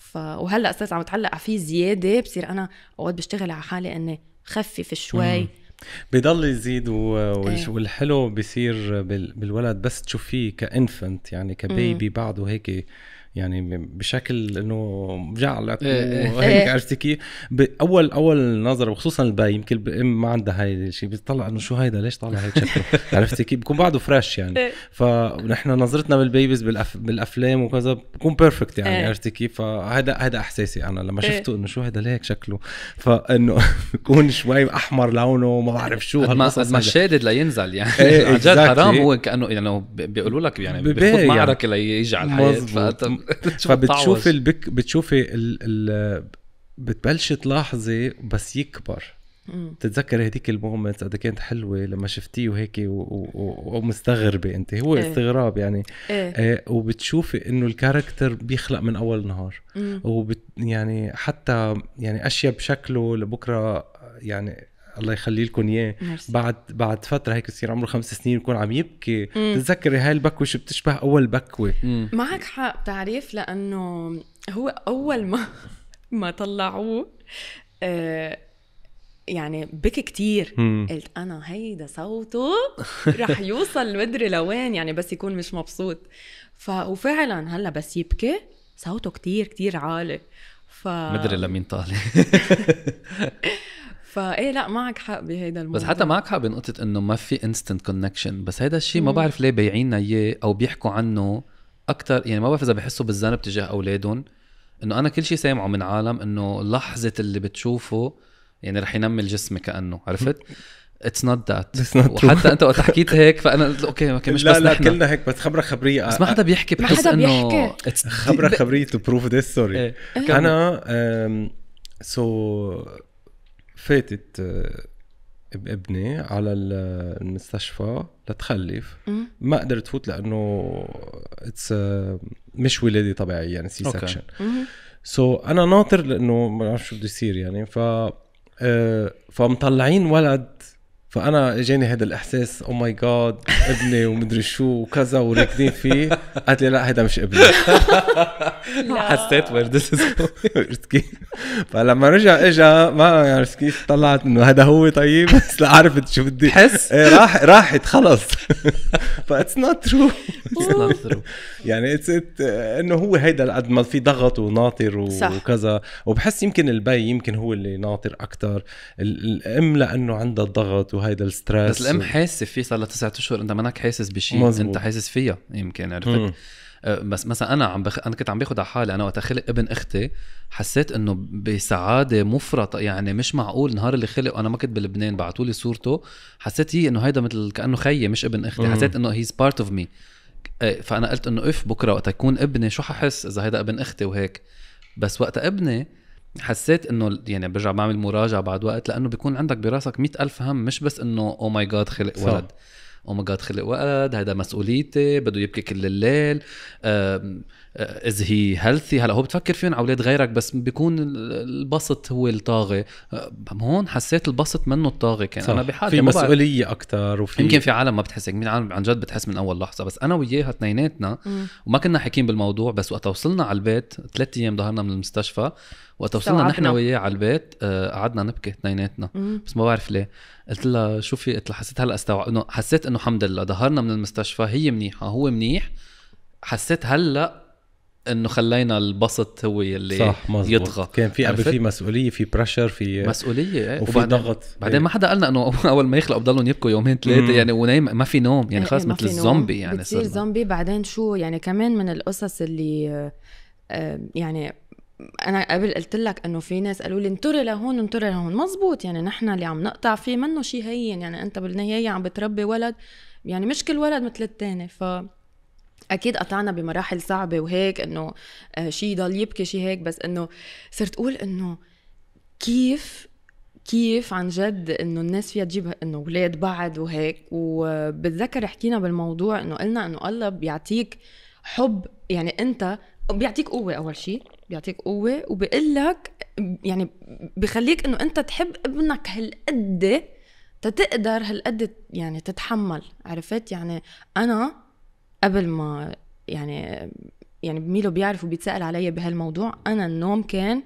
ف... وهلا صرت عم بتعلق فيه زياده بصير انا اوقات بشتغل على حالي اني خفف شوي بضل يزيد و... ايه. والحلو بصير بال... بالولد بس تشوفيه كانفنت يعني كبيبي بعده هيك يعني بشكل انه جعلك وهيك إيه. عرفتي كيف باول اول نظره وخصوصا الباي يمكن الام إيه، ما عندها هاي الشيء بتطلع انه شو هيدا ليش طالع هيك شكله عرفتي كيف بكون بعده فريش يعني إيه. فنحن نظرتنا بالبيبيز بالأف... بالافلام وكذا بكون بيرفكت يعني عرفتي كيف فهذا هذا احساسي انا لما شفته انه شو هيدا ليك شكله فانه بكون شوي احمر لونه وما بعرف شو ما شادد لينزل يعني عن جد حرام هو كانه يعني بيقولوا لك يعني بفوت يعني. معركه ليجي على الحياه فبتشوفي البك بتشوفي ال... ال... بتبلشي تلاحظي بس يكبر بتتذكر هديك المومنت قد كانت حلوه لما شفتيه وهيك ومستغربه و... و... انت هو إيه. استغراب يعني إيه. إيه. وبتشوفي انه الكاركتر بيخلق من اول نهار وبت يعني حتى يعني اشياء بشكله لبكره يعني الله يخلي لكم اياه بعد بعد فتره هيك يصير عمره خمس سنين يكون عم يبكي بتتذكري هاي البكوه شو بتشبه اول بكوه معك حق بتعرف لانه هو اول ما ما طلعوه آه، يعني بكي كتير مم. قلت انا هيدا صوته رح يوصل مدري لوين يعني بس يكون مش مبسوط ف وفعلا هلا بس يبكي صوته كتير كتير عالي ف مدري لمين طالع فايه لا معك حق بهيدا الموضوع بس حتى معك حق بنقطه انه ما في انستنت كونكشن بس هيدا الشيء ما بعرف ليه بايعيننا اياه او بيحكوا عنه اكثر يعني ما بعرف اذا بحسوا بالذنب تجاه اولادهم انه انا كل شيء سامعه من عالم انه لحظه اللي بتشوفه يعني رح ينمي الجسم كانه عرفت اتس نوت ذات وحتى انت وقت حكيت هيك فانا قلت اوكي اوكي مش لا بس لا نحن. كلنا هيك بس خبره خبريه بس ما حدا بيحكي بحس انه خبره خبريه تو بروف ذس سوري انا سو فاتت آه، بابني على المستشفى لتخلف ما قدرت تفوت لانه اتس آه، مش ولاده طبيعيه يعني سي سكشن سو انا ناطر لانه ما بعرف شو بده يصير يعني ف آه، فمطلعين ولد فانا اجاني هذا الاحساس او ماي جاد ابني ومدري شو وكذا وراكدين فيه قالت لي لا هذا مش ابني حسيت وير ذس از فلما رجع اجا ما عرفت كيف طلعت انه هذا هو طيب بس لا عرفت شو بدي حس إيه، راح راحت خلص فاتس نوت ترو يعني اتس انه هو هيدا قد ما في ضغط وناطر وكذا وبحس يمكن البي يمكن هو اللي ناطر اكثر الام لانه عندها الضغط وهيدا الستريس بس الام و... حاسه فيه صار لها تسعة اشهر انت مانك حاسس بشيء انت حاسس فيها يمكن عرفت مم. أه، بس مثلا انا عم بخ... انا كنت عم باخذ على حالي انا وقت خلق ابن اختي حسيت انه بسعاده مفرطه يعني مش معقول نهار اللي خلق وانا ما كنت بلبنان بعثوا لي صورته حسيت هي انه هيدا مثل كانه خيي مش ابن اختي مم. حسيت انه هيز بارت اوف مي فانا قلت انه اف بكره وقت يكون ابني شو ححس اذا هيدا ابن اختي وهيك بس وقت ابني حسيت انه يعني برجع بعمل مراجعه بعد وقت لانه بيكون عندك براسك مئة ألف هم مش بس انه او ماي جاد خلق ولد او ماي جاد خلق ولد هذا مسؤوليتي بده يبكي كل الليل از هي هيلثي هلا هو بتفكر فيهم على اولاد غيرك بس بيكون البسط هو الطاغي آه، هون حسيت البسط منه الطاغي كان صح. انا بحاجه في مسؤوليه اكثر وفي يمكن في عالم ما بتحس هيك مين عالم عن جد بتحس من اول لحظه بس انا وياها اثنيناتنا وما كنا حاكيين بالموضوع بس وقت وصلنا على البيت ثلاث ايام ظهرنا من المستشفى وقت وصلنا نحن وياه على البيت آه، قعدنا نبكي اثنيناتنا بس ما بعرف ليه قلت لها شو في قلت لها حسيت هلا استوعب انه حسيت انه الحمد لله ظهرنا من المستشفى هي منيحه هو منيح حسيت هلا انه خلينا البسط هو اللي صح مزبوط. يضغط كان في قبل في مسؤوليه في بريشر في مسؤوليه ايه. وفي ضغط بعدين ايه. ما حدا قالنا انه اول ما يخلقوا بضلهم يبكوا يومين ثلاثه يعني ونايم ما في نوم يعني خلص ايه, إيه، مثل الزومبي يعني بتصير زومبي بعدين شو يعني كمان من القصص اللي آه، يعني انا قبل قلت لك انه في ناس قالوا لي انطري لهون انطري لهون مزبوط يعني نحن اللي عم نقطع فيه منه شيء هين يعني انت بالنهايه عم بتربي ولد يعني مش كل ولد مثل الثاني ف اكيد قطعنا بمراحل صعبه وهيك انه آه، شي يضل يبكي شي هيك بس انه صرت اقول انه كيف كيف عن جد انه الناس فيها تجيب انه اولاد بعد وهيك وبتذكر حكينا بالموضوع انه قلنا انه الله بيعطيك حب يعني انت بيعطيك قوه اول شيء بيعطيك قوه لك يعني بخليك انه انت تحب ابنك هالقد تتقدر هالقد يعني تتحمل عرفت يعني انا قبل ما يعني يعني ميلو بيعرف وبيتسال علي بهالموضوع انا النوم كان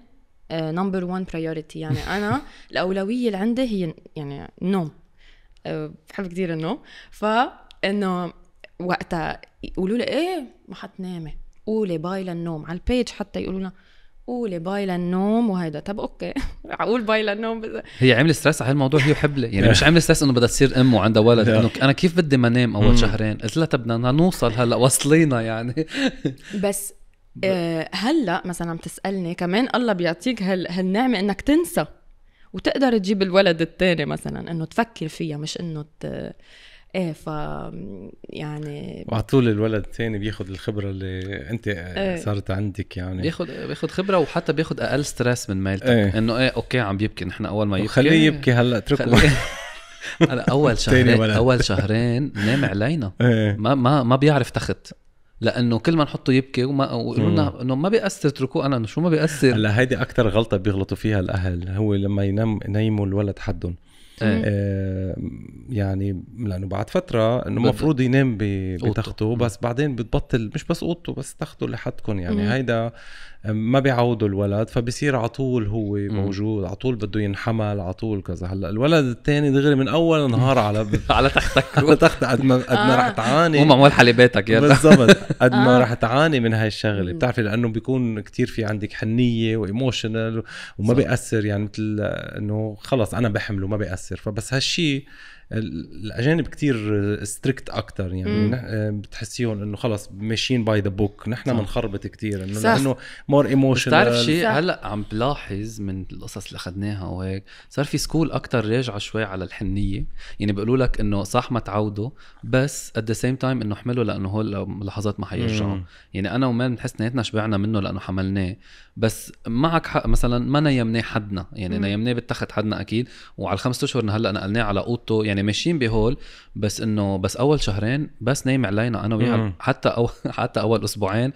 نمبر 1 برايورتي يعني انا الاولويه اللي عندي هي يعني النوم آه، بحب كثير النوم فانه وقتها يقولوا لي ايه ما حتنامي قولي باي للنوم على البيج حتى يقولوا لنا قولي باي للنوم وهيدا طب اوكي اقول باي للنوم بزا. هي عمل ستريس على هالموضوع هي وحبلة يعني مش عمل ستريس انه بدها تصير ام وعندها ولد انه انا كيف بدي ما نام اول mm. شهرين قلت لها طب بدنا نوصل هلا وصلينا يعني بس آه هلا مثلا عم تسالني كمان الله بيعطيك هال هالنعمه انك تنسى وتقدر تجيب الولد الثاني مثلا انه تفكر فيها مش انه ايه ف يعني وعلى طول الولد الثاني بياخذ الخبره اللي انت ايه. صارت عندك يعني بياخذ بياخذ خبره وحتى بياخذ اقل ستريس من مالتك ايه. انه ايه اوكي عم بيبكي نحن اول ما يبكي خليه يبكي هلا اتركه هلا اول شهرين اول شهرين نام علينا ايه. ما ما ما بيعرف تخت لانه كل ما نحطه يبكي وما ويقولوا انه ما بياثر اتركوه انا شو ما بياثر هلا هيدي اكثر غلطه بيغلطوا فيها الاهل هو لما ينام ينيموا الولد حدهم آه يعني لانه بعد فتره انه المفروض ينام بتخته بس بعدين بتبطل مش بس اوضته بس تخته لحدكم يعني مم. هيدا ما بيعودوا الولد فبصير على طول هو موجود على طول بده ينحمل على طول كذا هلا الولد الثاني دغري من اول نهار على على تختك على تخت قد ما قد ما آه. رح تعاني امم معمول حليباتك يلا بالضبط قد ما آه. رح تعاني من هاي الشغله بتعرفي لانه بيكون كتير في عندك حنيه وايموشنال وما بيأثر يعني مثل انه خلص انا بحمله ما بيأثر فبس هالشيء الاجانب كتير ستريكت اكثر يعني مم. آه، بتحسيهم انه خلص ماشيين باي ذا بوك نحن بنخربط كتير انه لانه مور ايموشنال بتعرف شيء هلا عم بلاحظ من القصص اللي اخذناها وهيك صار في سكول اكثر راجعه شوي على الحنيه يعني بيقولوا لك انه صح ما تعودوا بس ات ذا سيم تايم انه حملوا لانه هول لحظات ما حيرجعوا يعني انا ومان بنحس نيتنا شبعنا منه لانه حملناه بس معك حق مثلا ما نيمناه حدنا يعني نيمناه بالتخت حدنا اكيد وعلى الخمس اشهر هلا نقلناه على اوضته يعني يعني ماشيين بهول بس انه بس اول شهرين بس نايم علينا انا وياه حتى أو حتى اول اسبوعين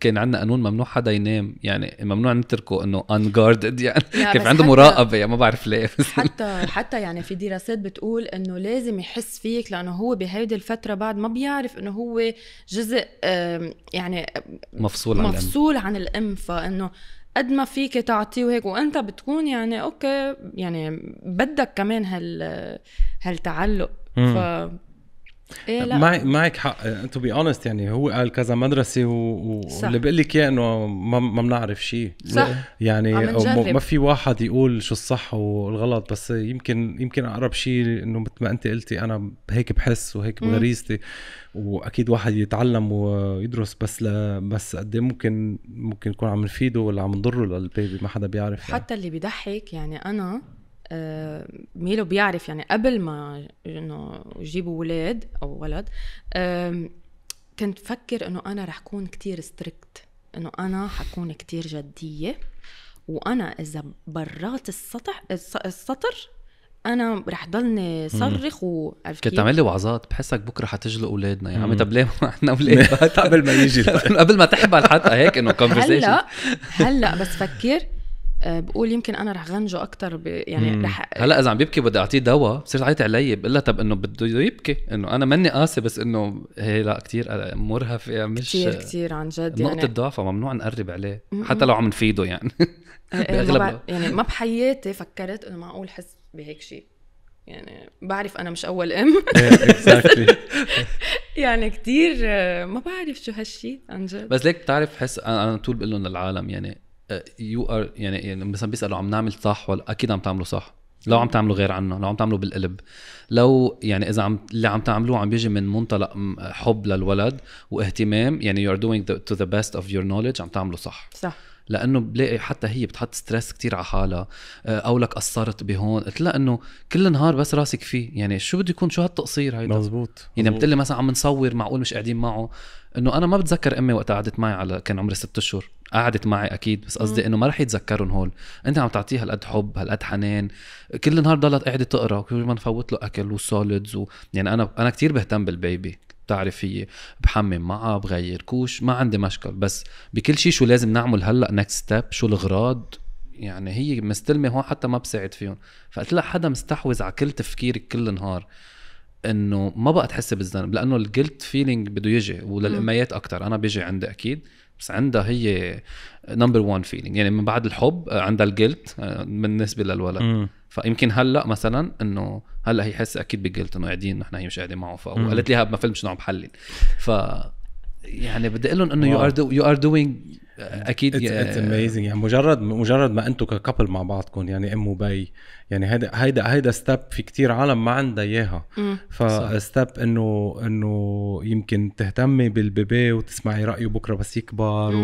كان عندنا قانون ممنوع حدا ينام يعني ممنوع نتركه انه ان جاردد يعني كيف عنده مراقبه يعني ما بعرف ليه حتى حتى يعني في دراسات بتقول انه لازم يحس فيك لانه هو بهيدي الفتره بعد ما بيعرف انه هو جزء يعني مفصول عن مفصول الأم. عن الام فانه قد ما فيك تعطيه وهيك وانت بتكون يعني اوكي يعني بدك كمان هال هالتعلق ف إيه معك معك حق تو بي اونست يعني هو قال كذا مدرسه و... صح. واللي بقول لك اياه انه ما ما بنعرف شيء صح يعني ما في واحد يقول شو الصح والغلط بس يمكن يمكن اقرب شيء انه مثل ما انت قلتي انا هيك بحس وهيك بغريزتي واكيد واحد يتعلم ويدرس بس ل... بس قد إيه ممكن ممكن يكون عم نفيده ولا عم نضره للبيبي ما حدا بيعرف يعني. حتى يعني. اللي بيضحك يعني انا آه، ميلو بيعرف يعني قبل ما انه يجيبوا ولاد او ولد كنت فكر انه انا رح كون كتير ستريكت انه انا حكون كتير جديه وانا اذا برات السطح السطر انا رح ضلني صرخ وعرفت كنت عامل لي وعظات بحسك بكره حتجلق اولادنا يا عمي طب ليه ما عندنا اولاد قبل ما يجي قبل ما تحبل حتى هيك انه كونفرسيشن هلا هلا بس فكر آه، بقول يمكن انا رح غنجه اكثر يعني مم. رح هلا اذا عم بيبكي بدي اعطيه دواء بصير تعيط علي بقول لها طب انه بده يبكي انه انا ماني قاسي بس انه هي لا كثير آه، مرهفه آه، مش كثير كثير عن جد نقطه يعني... ضعفه ممنوع نقرب عليه حتى لو عم نفيده يعني باغلب يعني ما بحياتي فكرت انه معقول حس بهيك شيء يعني بعرف انا مش اول ام إيه، يعني كثير ما بعرف شو هالشيء عن جد بس ليك بتعرف حس انا طول بقول لهم للعالم يعني يو يعني ار يعني مثلا بيسالوا عم نعمل صح ولا اكيد عم تعملوا صح لو عم تعملوا غير عنا لو عم تعملوا بالقلب لو يعني اذا عم اللي عم تعملوه عم بيجي من منطلق حب للولد واهتمام يعني يو ار دوينج تو ذا بيست اوف يور your عم تعملوا صح صح لانه بلاقي حتى هي بتحط ستريس كتير على حالها آه، او لك قصرت بهون قلت لها انه كل النهار بس راسك فيه يعني شو بده يكون شو هالتقصير هيدا مزبوط يعني بتقول لي مثلا عم نصور معقول مش قاعدين معه انه انا ما بتذكر امي وقت قعدت معي على كان عمري ست اشهر قعدت معي اكيد بس قصدي انه ما رح يتذكرهم هول انت عم تعطيه هالقد حب هالقد حنان كل النهار ضلت قاعده تقرا كل ما نفوت له اكل وسوليدز و... يعني انا انا كثير بهتم بالبيبي تعرفية بحمم معها آه، بغير كوش ما عندي مشكل بس بكل شيء شو لازم نعمل هلا نكست ستيب شو الغراض يعني هي مستلمه هون حتى ما بساعد فيهم فقلت لها حدا مستحوذ على كل تفكيرك كل نهار انه ما بقى تحس بالذنب لانه الجلت فيلينج بده يجي وللاميات اكثر انا بيجي عندي اكيد بس عندها هي نمبر 1 فيلينج يعني من بعد الحب عندها الجلت آه، بالنسبه للولد فيمكن هلا مثلا انه هلا هي حاسه اكيد بقلت انه قاعدين نحن هي مش قاعده معه فقالت لي هذا ما فيلم انه عم بحلل ف يعني بدي اقول لهم انه يو ار يو ار دوينج اكيد اتس اميزنج يعني مجرد مجرد ما انتم ككبل مع بعضكم يعني ام وبي يعني هيدا هيدا هيدا ستيب في كتير عالم ما عندها اياها فستيب انه انه يمكن تهتمي بالبيبي وتسمعي رايه بكره بس يكبر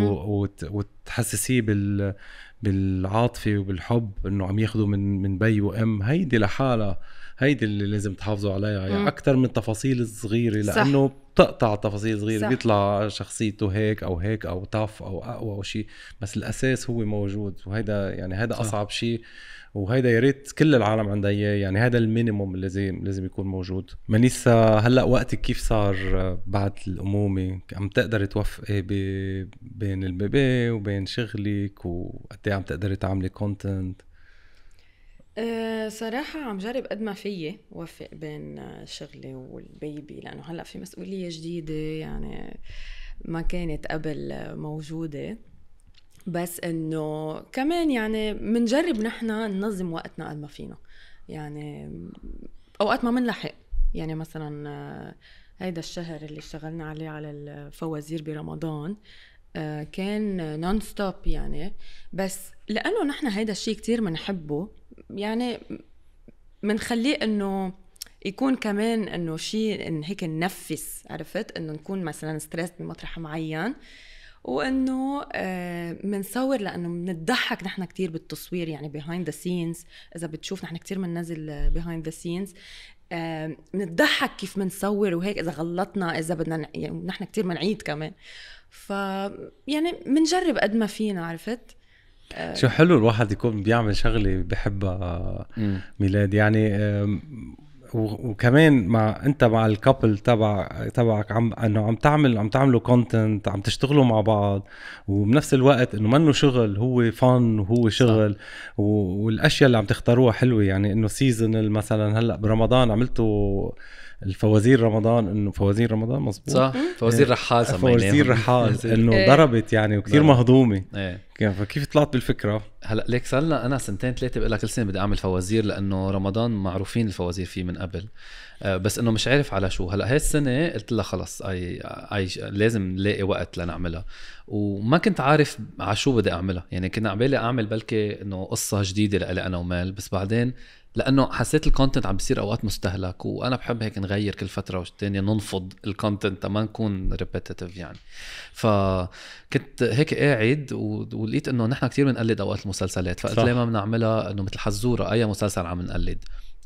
وتحسسيه بال بالعاطفه وبالحب انه عم ياخذوا من من بي وام هيدي لحالها هيدي اللي لازم تحافظوا عليها يعني اكثر من التفاصيل الصغيره لانه بتقطع تفاصيل صغيره صح. بيطلع شخصيته هيك او هيك او طف او اقوى او شيء بس الاساس هو موجود وهيدا يعني هذا اصعب شيء وهيدا يا ريت كل العالم عندها اياه يعني هذا المينيموم اللي لازم يكون موجود منيسا هلا وقتك كيف صار بعد الامومه عم تقدري توفقي بين البيبي وبين شغلك وقد إيه عم تقدري تعملي كونتنت أه، صراحة عم جرب قد ما فيي وفق بين شغلي والبيبي لأنه هلا في مسؤولية جديدة يعني ما كانت قبل موجودة بس انه كمان يعني بنجرب نحن ننظم وقتنا قد ما فينا يعني اوقات ما بنلحق يعني مثلا آه، هيدا الشهر اللي اشتغلنا عليه على الفوازير برمضان آه، كان نون ستوب يعني بس لانه نحن هيدا الشيء كتير بنحبه يعني بنخليه انه يكون كمان انه شيء إن هيك ننفس عرفت انه نكون مثلا ستريس بمطرح معين وانه بنصور آه، لانه بنضحك نحن كثير بالتصوير يعني بيهايند ذا سينز اذا بتشوف نحن كثير بننزل بيهايند ذا سينز بنضحك كيف بنصور وهيك اذا غلطنا اذا بدنا يعني نحن كثير بنعيد كمان ف يعني بنجرب قد ما فينا عرفت آه. شو حلو الواحد يكون بيعمل شغله بحبها آه، ميلاد يعني وكمان مع انت مع الكابل تبع تبعك عم انه عم تعمل عم تعملوا كونتنت عم تشتغلوا مع بعض وبنفس الوقت انه منه شغل هو فن وهو شغل صح. والاشياء اللي عم تختاروها حلوه يعني انه سيزونال مثلا هلا برمضان عملتوا الفوازير رمضان انه فوازير رمضان مزبوط صح إيه. فوازير إيه، رحال فوازير رحال انه إيه. ضربت يعني وكثير مهضومه ايه فكيف طلعت بالفكره؟ هلا ليك صار لنا انا سنتين ثلاثه بقول لك كل سنه بدي اعمل فوازير لانه رمضان معروفين الفوازير فيه من قبل آه، بس انه مش عارف على شو هلا هاي السنه قلت لها خلص اي اي لازم نلاقي وقت لنعملها وما كنت عارف على شو بدي اعملها يعني كنا عبالي اعمل بلكي انه قصه جديده لإلي انا ومال بس بعدين لانه حسيت الكونتنت عم بيصير اوقات مستهلك وانا بحب هيك نغير كل فتره والثانيه ننفض الكونتنت ما نكون ريبيتيتيف يعني فكنت هيك قاعد ولقيت انه نحن كثير بنقلد اوقات المسلسلات فقلت ليه ما بنعملها انه مثل حزوره اي مسلسل عم نقلد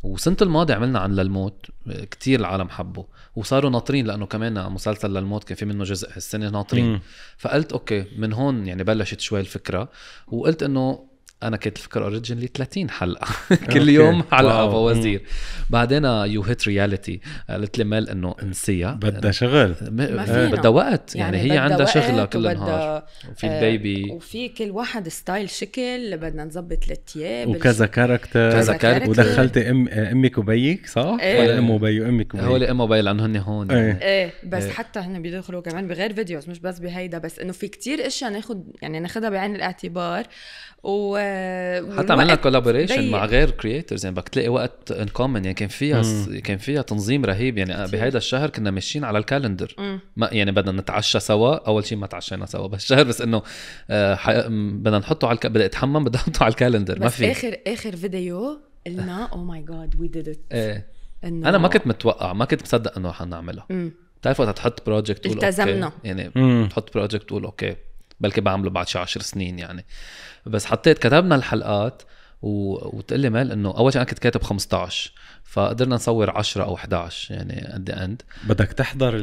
وسنة الماضي عملنا عن للموت كتير العالم حبه وصاروا ناطرين لأنه كمان مسلسل للموت كان في منه جزء هالسنة ناطرين فقلت أوكي من هون يعني بلشت شوي الفكرة وقلت إنه انا كانت الفكره اوريجينلي 30 حلقه كل يوم حلقه بوازير بعدين يو هيت رياليتي قالت لي مال انه انسيها بدها شغل بدها وقت يعني, يعني هي عندها شغله كل النهار وفي آه، البيبي وفي كل واحد ستايل شكل بدنا نظبط الثياب وكذا كاركتر كذا كاركتر ودخلتي ام امك وبيك صح؟ ايه. ولا ام وبي وامك وبي هو ام وبي لانه هن هون ايه, يعني. ايه. بس ايه. حتى هن بيدخلوا كمان بغير فيديوز مش بس بهيدا بس انه في كتير اشياء ناخذ يعني ناخذها بعين الاعتبار و حتى عملنا كولابوريشن مع غير كرييترز يعني بدك تلاقي وقت ان كومن يعني كان فيها س... كان فيها تنظيم رهيب يعني بهيدا الشهر كنا ماشيين على الكالندر ما يعني بدنا نتعشى سوا اول شيء ما تعشينا سوا بهالشهر بس انه آه، ح... بدنا نحطه على الك... بدي اتحمم بدي احطه على الكالندر ما في اخر اخر فيديو قلنا او ماي جاد وي ديد ات انا ما كنت متوقع ما كنت مصدق انه حنعملها بتعرف وقت تحط بروجكت تقول التزمنا يعني تحط بروجكت تقول اوكي بلكي بعمله بعد شي 10 سنين يعني بس حطيت كتبنا الحلقات و... وتقول لي مال انه اول شيء انا كنت كاتب 15 فقدرنا نصور 10 او 11 يعني قد اند بدك تحضر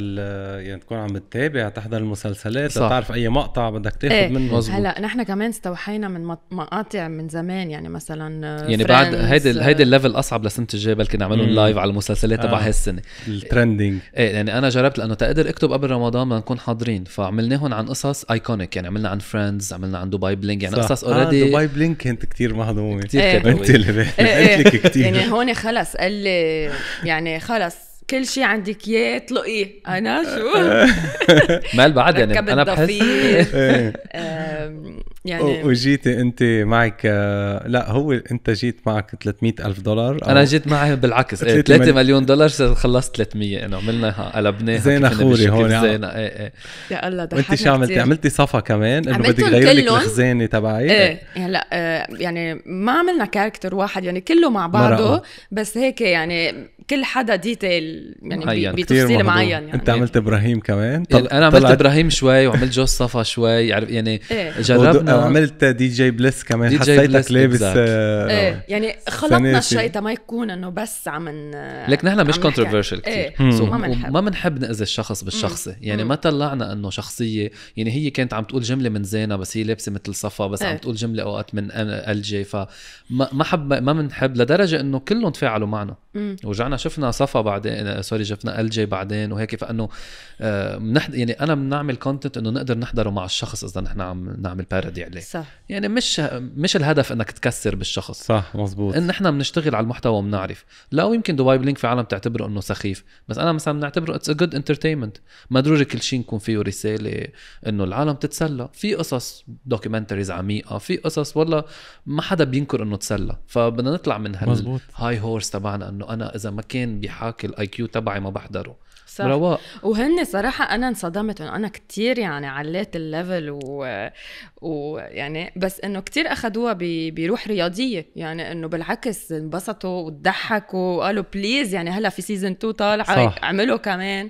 يعني تكون عم تتابع تحضر المسلسلات صح. لتعرف اي مقطع بدك تاخذ ايه. منه مزبوط. هلا نحن كمان استوحينا من مقاطع من زمان يعني مثلا آه، يعني بعد هيدي هيدي آه. الليفل اصعب لسنه الجايه بلكي نعملهم لايف على المسلسلات تبع آه. هالسنه الترندنج ايه يعني انا جربت لانه تقدر اكتب قبل رمضان بدنا نكون حاضرين فعملناهم عن قصص ايكونيك يعني عملنا عن فريندز عملنا عن دبي بلينك يعني صح. قصص اوريدي آه دبي بلينك كانت كثير مهضومه كثير إيه،, ايه. انت اللي كثير يعني هون خلص قال لي يعني خلص كل شيء عندك اياه اطلقيه انا شو مال بعد يعني انا بحس يعني وجيتي انت معك آه، لا هو انت جيت معك 300 الف دولار انا جيت معي بالعكس 3 إيه، مليون, مليون دولار خلصت 300 انه عملناها قلبناها زين اخوري هون زين ايه ايه يا الله وانت شو عملتي؟ عملتي صفا كمان انه بدك غير لك الخزانه تبعي ايه هلا آه، يعني ما عملنا كاركتر واحد يعني كله مع بعضه بس هيك يعني كل حدا ديتيل يعني بتفصيل معين يعني انت عملت ابراهيم كمان طل... يعني انا عملت ابراهيم شوي وعملت جوز صفا شوي يعني إيه. جربنا أو وعملت آه. دي جي بليس كمان حسيتك لابس آه، ايه يعني خلطنا الشيء ما يكون انه بس عم لك نحن مش كونتروفيرشل كثير إيه، ما بنحب ناذي الشخص بالشخصي يعني ما طلعنا انه شخصيه يعني هي كانت عم تقول جمله من زينه بس هي لابسه مثل صفا بس عم إيه. تقول جمله اوقات من الجي فما ما حب ما بنحب لدرجه انه كلهم تفاعلوا معنا ورجعنا شفنا صفا بعدين سوري آه، شفنا الجي بعدين وهيك فانه بنحضر يعني انا بنعمل كونتنت انه نقدر نحضره مع الشخص اذا نحن عم نعمل بارودي تعتمدي عليه صح يعني مش مش الهدف انك تكسر بالشخص صح مزبوط ان احنا بنشتغل على المحتوى وبنعرف لا يمكن دبي بلينك في عالم تعتبره انه سخيف بس انا مثلا بنعتبره اتس ا جود انترتينمنت ما ضروري كل شيء يكون فيه رساله انه العالم تتسلى في قصص دوكيومنتريز عميقه في قصص والله ما حدا بينكر انه تسلى فبدنا نطلع من هاي هورس تبعنا انه انا اذا ما كان بيحاكي الاي كيو تبعي ما بحضره صح رواق وهن صراحه انا انصدمت انه انا كتير يعني عليت الليفل و... ويعني بس انه كتير أخدوها ب... بروح رياضيه يعني انه بالعكس انبسطوا وضحكوا وقالوا بليز يعني هلا في سيزون 2 طالعه اعملوا كمان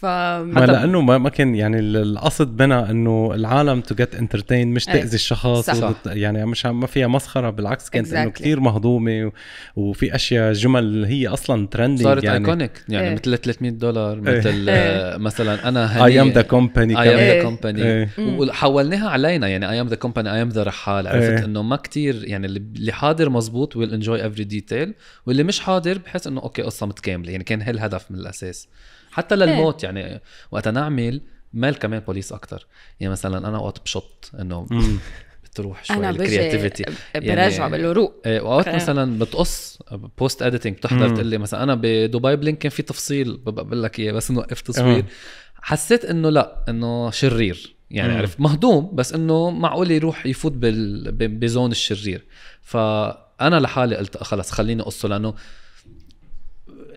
ف ما لانه ما كان يعني القصد بنا انه العالم تو جيت انترتين مش إيه. تاذي الشخص صح. يعني مش ما فيها مسخره بالعكس كانت exactly. انه كثير مهضومه و... وفي اشياء جمل هي اصلا ترندي صارت يعني ايكونيك يعني أيه. مثل 300 دولار إيه. مثل أيه. مثلا انا اي ام ذا كومباني اي ام ذا كومباني وحولناها علينا يعني اي ام ذا كومباني اي ام ذا رحال عرفت انه ما كثير يعني اللي حاضر مزبوط ويل انجوي افري ديتيل واللي مش حاضر بحس انه اوكي قصه متكامله يعني كان هالهدف من الاساس حتى إيه. للموت يعني وقت نعمل مال كمان بوليس اكثر يعني مثلا انا وقت بشط انه بتروح شوي الكرياتيفيتي براجع يعني بالروق ايه مثلا بتقص بوست اديتنج بتحضر تقول لي مثلا انا بدبي بلينك كان في تفصيل بقول لك اياه بس نوقف تصوير حسيت انه لا انه شرير يعني عرفت مهضوم بس انه معقول يروح يفوت بال... بزون الشرير فانا لحالي قلت خلص خليني اقصه لانه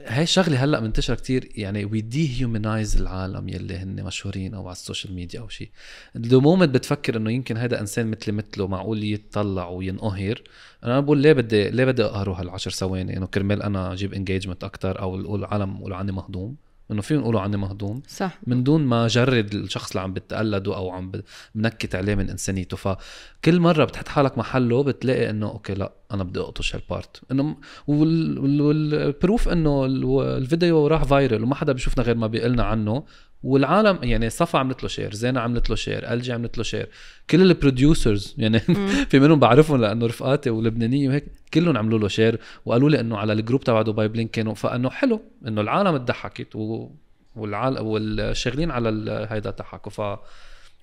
هاي الشغله هلا منتشره كتير يعني وي دي هيومنايز العالم يلي هن مشهورين او على السوشيال ميديا او شيء مومنت بتفكر انه يمكن هذا انسان مثلي مثله معقول يتطلع وينقهر انا بقول ليه بدي ليه بدي اقهره هالعشر ثواني انه يعني كرمال انا اجيب انجيجمنت اكثر او العالم يقولوا عني مهضوم انه فيهم يقولوا عني مهضوم صح من دون ما جرد الشخص اللي عم بتقلده او عم بنكت عليه من انسانيته فكل مره بتحط حالك محله بتلاقي انه اوكي لا انا بدي اقطش هالبارت انه والبروف انه الفيديو راح فايرل وما حدا بيشوفنا غير ما بيقلنا عنه والعالم يعني صفا عملت له شير زينة عملت له شير الجي عملت له شير كل البروديوسرز يعني في منهم بعرفهم لانه رفقاتي ولبنانيه وهيك كلهم عملوا له شير وقالوا لي انه على الجروب تبع دبي بلينك كانوا فانه حلو انه العالم اتضحكت و... والعالم والشغلين على هيدا تضحكوا ف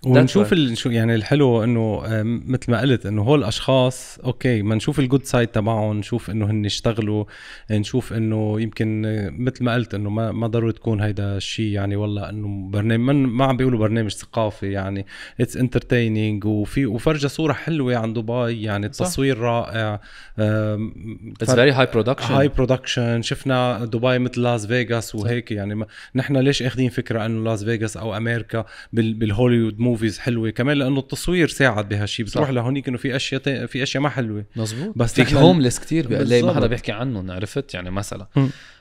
ونشوف شو يعني الحلو انه آه، مثل ما قلت انه هول الاشخاص اوكي ما نشوف الجود سايد تبعهم نشوف انه هن اشتغلوا نشوف انه يمكن آه، مثل ما قلت انه ما ما ضروري تكون هيدا الشيء يعني والله انه برنامج ما عم بيقولوا برنامج ثقافي يعني اتس انترتيننج وفي وفرجة صوره حلوه عن دبي يعني التصوير صح. رائع اتس فيري هاي برودكشن هاي برودكشن شفنا دبي مثل لاس فيغاس وهيك يعني نحن ليش اخذين فكره انه لاس فيغاس او امريكا بالهوليوود موفيز حلوه كمان لانه التصوير ساعد بهالشيء بتروح لهونيك انه في اشياء في اشياء ما حلوه مزبوط بس في هوملس كثير ما حدا بيحكي عنهم عرفت يعني مثلا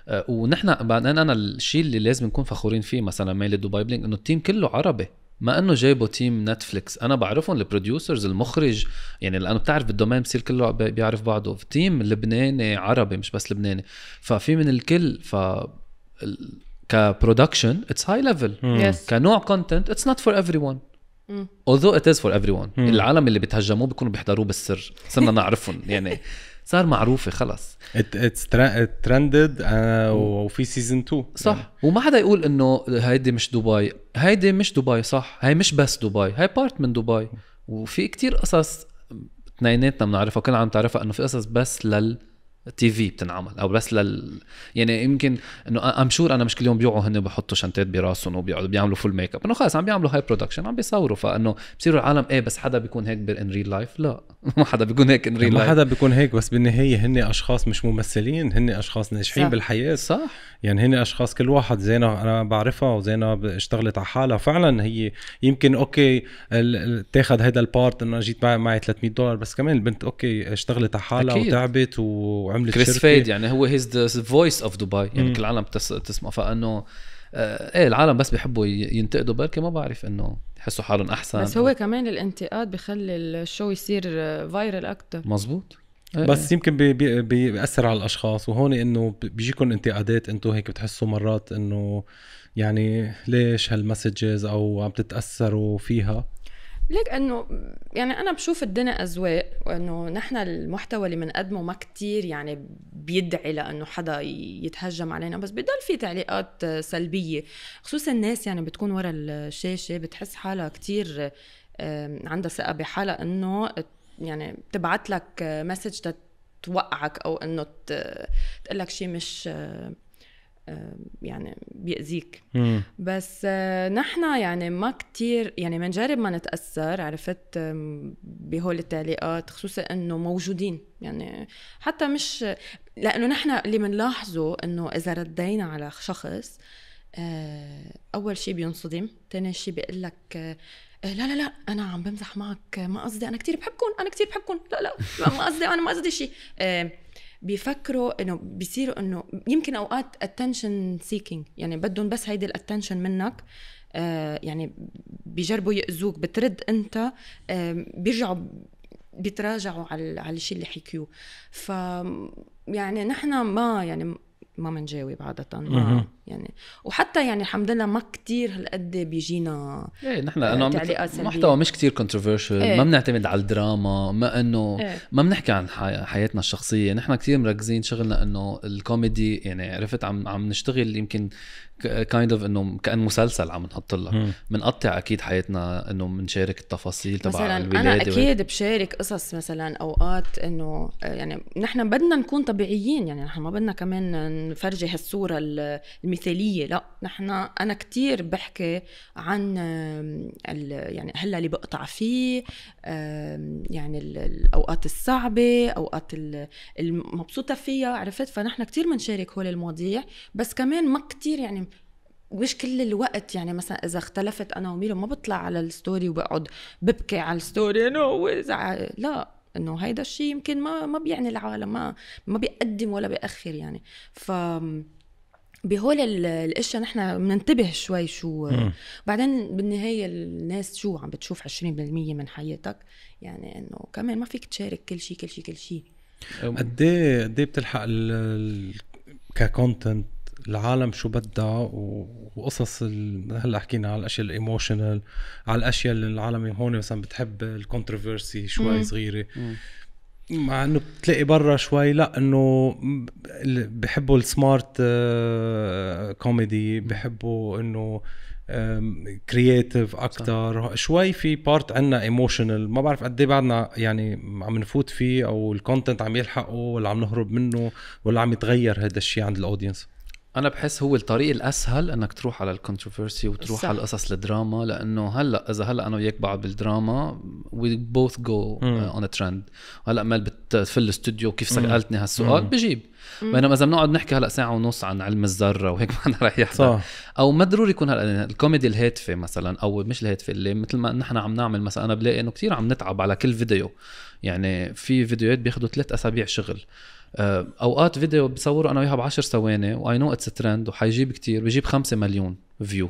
آه، ونحن بعدين انا الشيء اللي لازم نكون فخورين فيه مثلا ميل دبي بلينك انه التيم كله عربي ما انه جايبوا تيم نتفليكس انا بعرفهم البروديوسرز المخرج يعني لانه بتعرف بالدومين بصير كله بيعرف بعضه تيم لبناني عربي مش بس لبناني ففي من الكل ف كبرودكشن اتس هاي ليفل كنوع كونتنت اتس نوت فور ايفري ون although it is for everyone العالم اللي بتهجموه بيكونوا بيحضروه بالسر صرنا نعرفهم يعني صار معروفه خلص اتس ترندد uh, وفي سيزون 2 صح يعني. وما حدا يقول انه هيدي مش دبي هيدي مش دبي صح هي مش بس دبي هي بارت من دبي وفي كتير قصص اثنيناتنا بنعرفها كل عم تعرفها انه في قصص بس لل تي في بتنعمل او بس لل يعني يمكن انه ام شور انا مش كل يوم بيوعوا هن بحطوا شنطات براسهم وبيقعدوا بيعملوا فول ميك اب انه خلص عم بيعملوا هاي برودكشن عم بيصوروا فانه بصيروا العالم ايه بس حدا بيكون هيك ان ريل لايف لا ما حدا بيكون هيك ان ريل لايف ما حدا بيكون هيك بس بالنهايه هن اشخاص مش ممثلين هن اشخاص ناجحين صح. بالحياه صح يعني هن اشخاص كل واحد زينا انا بعرفها وزينا اشتغلت على حالها فعلا هي يمكن اوكي تاخذ هذا البارت انه جيت معي 300 دولار بس كمان البنت اوكي اشتغلت على حالها وتعبت و عملت كريس شركة. فيد يعني هو هيز ذا فويس اوف دبي يعني مم. كل العالم بتسمع تسمع فانه آه، ايه العالم بس بيحبوا ينتقدوا بركي ما بعرف انه يحسوا حالهم احسن بس هو كمان الانتقاد بخلي الشو يصير فايرل اكثر مزبوط إيه. بس يمكن بي بي بيأثر على الاشخاص وهون انه بيجيكم انتقادات انتم هيك بتحسوا مرات انه يعني ليش هالمسجز او عم تتاثروا فيها ليك انه يعني انا بشوف الدنيا ازواق وانه نحن المحتوى اللي بنقدمه ما كتير يعني بيدعي لانه حدا يتهجم علينا بس بضل في تعليقات سلبيه خصوصا الناس يعني بتكون ورا الشاشه بتحس حالها كتير عندها ثقه بحالها انه يعني تبعت لك مسج توقعك او انه تقول لك شيء مش يعني بيأذيك بس آه، نحن يعني ما كتير يعني منجرب ما نتأثر عرفت بهول التعليقات خصوصا انه موجودين يعني حتى مش لانه نحن اللي بنلاحظه انه اذا ردينا على شخص آه، اول شيء بينصدم ثاني شيء بيقول لك آه، إيه، لا لا لا انا عم بمزح معك ما قصدي انا كثير بحبكم انا كثير بحبكم لا لا ما قصدي انا ما قصدي شيء بيفكروا انه بيصيروا انه يمكن اوقات اتنشن سيكينج يعني بدهم بس هيدي الاتنشن منك آه، يعني بيجربوا ياذوك بترد انت آه، بيرجعوا بيتراجعوا على على الشيء اللي حكيوه ف يعني نحن ما يعني ما بنجاوب عاده ما يعني وحتى يعني الحمد لله ما كتير هالقد بيجينا ايه نحن انه محتوى مش كتير كونتروفيرشل ايه. ما بنعتمد على الدراما ما انه ايه. ما بنحكي عن حي... حياتنا الشخصيه نحن كتير مركزين شغلنا انه الكوميدي يعني عرفت عم عم نشتغل يمكن كايند اوف انه كان مسلسل عم نحط لها بنقطع اكيد حياتنا انه بنشارك التفاصيل تبع الولاده انا اكيد و... بشارك قصص مثلا اوقات انه يعني نحن بدنا نكون طبيعيين يعني نحن ما بدنا كمان نفرجي هالصوره ال مثاليه لا نحن انا كثير بحكي عن يعني هلا اللي بقطع فيه يعني الاوقات الصعبه اوقات المبسوطه فيها عرفت فنحن كثير بنشارك هول المواضيع بس كمان ما كثير يعني مش كل الوقت يعني مثلا اذا اختلفت انا وميلو ما بطلع على الستوري وبقعد ببكي على الستوري انه وزع... لا انه هيدا الشيء يمكن ما ما بيعني العالم ما ما بيقدم ولا بيأخر يعني ف بهول الاشياء نحن بننتبه شوي شو بعدين بالنهايه الناس شو عم بتشوف 20% من حياتك يعني انه كمان ما فيك تشارك كل شيء كل شيء كل شيء قد ايه قد ايه بتلحق ال... ككونتنت العالم شو بدها وقصص ال... هلا حكينا على الاشياء الايموشنال على الاشياء اللي العالم هون مثلا بتحب الكونتروفيرسي شوي صغيره مم. مع انه بتلاقي برا شوي لا انه بحبوا السمارت آه، كوميدي بحبوا انه كرييتيف اكثر شوي في بارت عنا ايموشنال ما بعرف قد إيه بعدنا يعني عم نفوت فيه او الكونتنت عم يلحقه ولا عم نهرب منه ولا عم يتغير هذا الشيء عند الاودينس انا بحس هو الطريق الاسهل انك تروح على الكونتروفيرسي وتروح صح. على القصص الدراما لانه هلا اذا هلا انا وياك بعض بالدراما وي بوث جو اون ترند هلا مال بتفل الاستوديو كيف سالتني هالسؤال مم. بجيب بينما اذا بنقعد نحكي هلا ساعه ونص عن علم الذره وهيك ما رح يحضر صح. او ما ضروري يكون هلا يعني الكوميدي الهاتفه مثلا او مش الهاتفه اللي مثل ما نحن عم نعمل مثلا انا بلاقي انه كثير عم نتعب على كل فيديو يعني في فيديوهات بياخذوا ثلاث اسابيع شغل آه، اوقات فيديو بصوره انا وياها ب 10 ثواني واي نو اتس ترند وحيجيب كتير بجيب 5 مليون فيو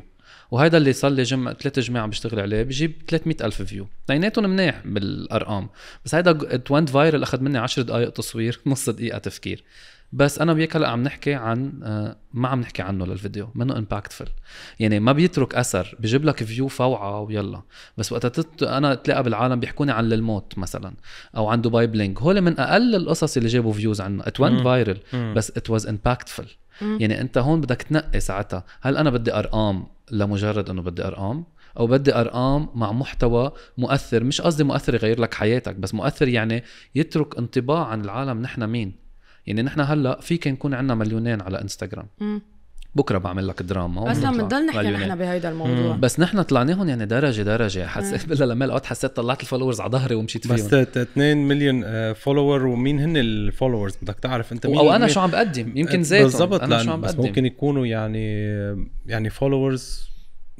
وهذا اللي صار لي جمع ثلاث جماع عم بشتغل عليه بجيب 300 الف فيو اثنيناتهم منيح بالارقام بس هيدا ات فايرل اخذ مني 10 دقائق تصوير نص دقيقه تفكير بس انا وياك هلا عم نحكي عن آه، ما عم نحكي عنه للفيديو منه امباكتفل يعني ما بيترك اثر بجيب لك فيو فوعه ويلا بس وقت تت... انا تلاقى بالعالم بيحكوني عن للموت مثلا او عن دبي بلينك هول من اقل القصص اللي جابوا فيوز عنه ات ونت فايرل بس ات واز امباكتفل يعني انت هون بدك تنقي ساعتها هل انا بدي ارقام لمجرد انه بدي ارقام او بدي ارقام مع محتوى مؤثر مش قصدي مؤثر يغير لك حياتك بس مؤثر يعني يترك انطباع عن العالم نحن مين يعني نحن هلا فيك نكون عندنا مليونين على انستغرام بكره بعمل لك دراما بس عم نضل نحكي نحن بهيدا الموضوع مم. بس نحن طلعناهم يعني درجه درجه حسيت بالله لما لقيت حسيت طلعت الفولورز على ظهري ومشيت فيهم بس 2 مليون فولور آه، ومين هن الفولورز بدك تعرف انت مين او انا شو عم بقدم يمكن زيتهم بالضبط انا شو عم بقدم ممكن يكونوا يعني يعني فولورز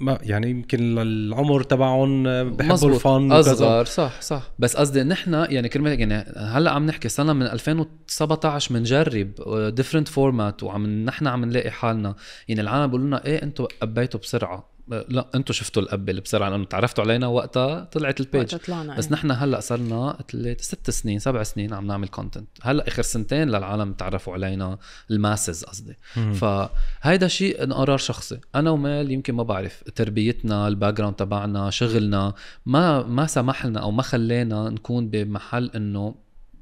ما يعني يمكن العمر تبعهم بحبوا الفن اصغر صح صح بس قصدي نحن يعني كرمال يعني هلا عم نحكي صرنا من 2017 بنجرب ديفرنت فورمات وعم نحن عم نلاقي حالنا يعني العالم بيقولوا لنا ايه انتم قبيتوا بسرعه لا انتم شفتوا الاب اللي بسرعه لانه تعرفتوا علينا وقتها طلعت البيج طلعنا بس إيه. نحن هلا صار لنا ست سنين سبع سنين عم نعمل كونتنت هلا اخر سنتين للعالم تعرفوا علينا الماسز قصدي فهيدا شيء قرار شخصي انا ومال يمكن ما بعرف تربيتنا الباك جراوند تبعنا شغلنا ما ما سمح لنا او ما خلينا نكون بمحل انه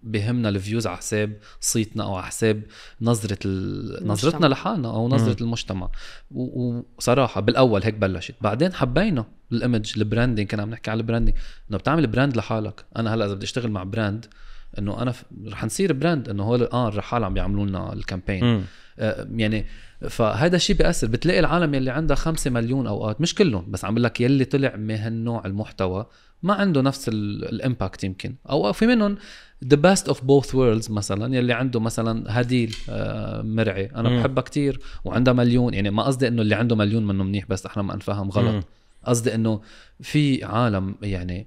بهمنا الفيوز على حساب صيتنا او على حساب نظره ال... نظرتنا لحالنا او نظره مم. المجتمع و... وصراحه بالاول هيك بلشت بعدين حبينا الايمج البراندنج كنا عم نحكي على البراندنج انه بتعمل براند لحالك انا هلا اذا بدي اشتغل مع براند انه انا ف... رح نصير براند انه هو اه الرحال عم بيعملوا لنا الكامبين آه، يعني فهذا الشيء بياثر بتلاقي العالم يلي عندها خمسة مليون اوقات مش كلهم بس عم لك يلي طلع من هالنوع المحتوى ما عنده نفس الامباكت يمكن او في منهم ذا بيست اوف بوث وورلدز مثلا يلي عنده مثلا هديل آه، مرعي انا بحبها كتير وعندها مليون يعني ما قصدي انه اللي عنده مليون منه منيح بس احنا ما نفهم غلط قصدي انه في عالم يعني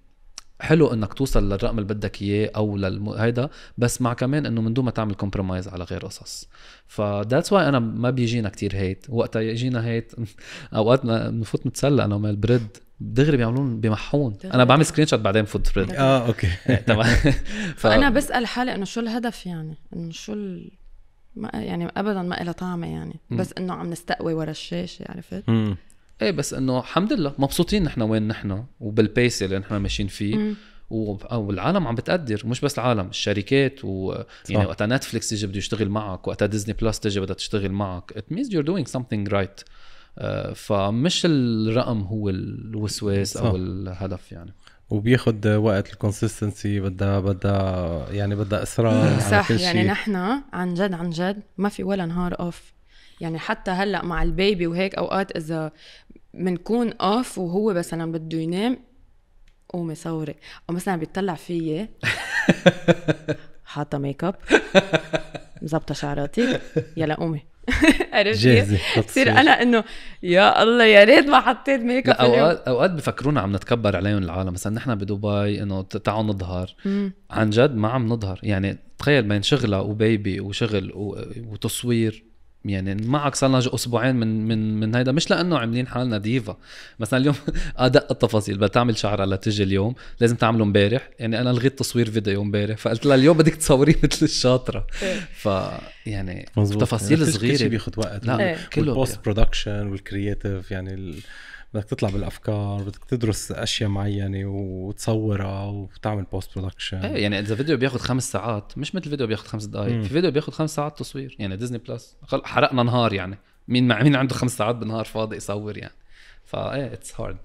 حلو انك توصل للرقم اللي بدك اياه او للم... هيدا بس مع كمان انه من دون ما تعمل كومبرومايز على غير قصص فذاتس واي انا ما بيجينا كتير هيت وقتها يجينا هيت اوقات بنفوت نتسلى انا ومال البرد دغري بيعملون بمحون انا بعمل سكرين شوت بعدين فوت بريد اه اوكي تمام يعني فانا بسال حالي انه شو الهدف يعني انه شو ال... ما يعني ابدا ما لها طعمه يعني م. بس انه عم نستقوي ورا الشاشه عرفت؟ م. ايه بس انه الحمد لله مبسوطين نحن وين نحن وبالبيس اللي نحن ماشيين فيه م. والعالم عم بتقدر مش بس العالم الشركات و يعني وقتها نتفليكس تيجي بده يشتغل معك وقتها ديزني بلس تيجي بدها تشتغل معك ات مينز يو ار دوينغ سمثينغ رايت آه، فمش الرقم هو الوسواس او الهدف يعني وبياخد وقت الكونسستنسي بدها بدها يعني بدها اصرار صح يعني نحن عن جد عن جد ما في ولا نهار اوف يعني حتى هلا مع البيبي وهيك اوقات اذا بنكون اوف وهو مثلا بده ينام قومي صوري او مثلا بيطلع فيي حاطه ميك اب مظبطه شعراتي يلا قومي عرفت كيف؟ بصير انا انه يا الله يا ريت ما حطيت ميك اب اوقات اوقات بفكرونا عم نتكبر عليهم العالم مثلا نحن بدبي انه تعالوا نظهر عن جد ما عم نظهر يعني تخيل بين شغله وبيبي وشغل وتصوير يعني معك صار لنا اسبوعين من من من هيدا مش لانه عاملين حالنا ديفا مثلا اليوم ادق التفاصيل بدها تعمل شعرها لتجي اليوم لازم تعمله امبارح يعني انا لغيت تصوير فيديو امبارح فقلت لها اليوم بدك تصوريه مثل الشاطره إيه. ف يعني تفاصيل صغيره يعني كل شيء بياخذ وقت لا إيه. كله البوست برودكشن والكرييتيف يعني بدك تطلع بالافكار بدك تدرس اشياء معينه وتصورها وتعمل بوست برودكشن ايه يعني اذا فيديو بياخذ خمس ساعات مش مثل فيديو بياخذ خمس دقائق في فيديو بياخذ خمس ساعات تصوير يعني ديزني بلس حرقنا نهار يعني مين مع مين عنده خمس ساعات بالنهار فاضي يصور يعني فا ايه اتس هارد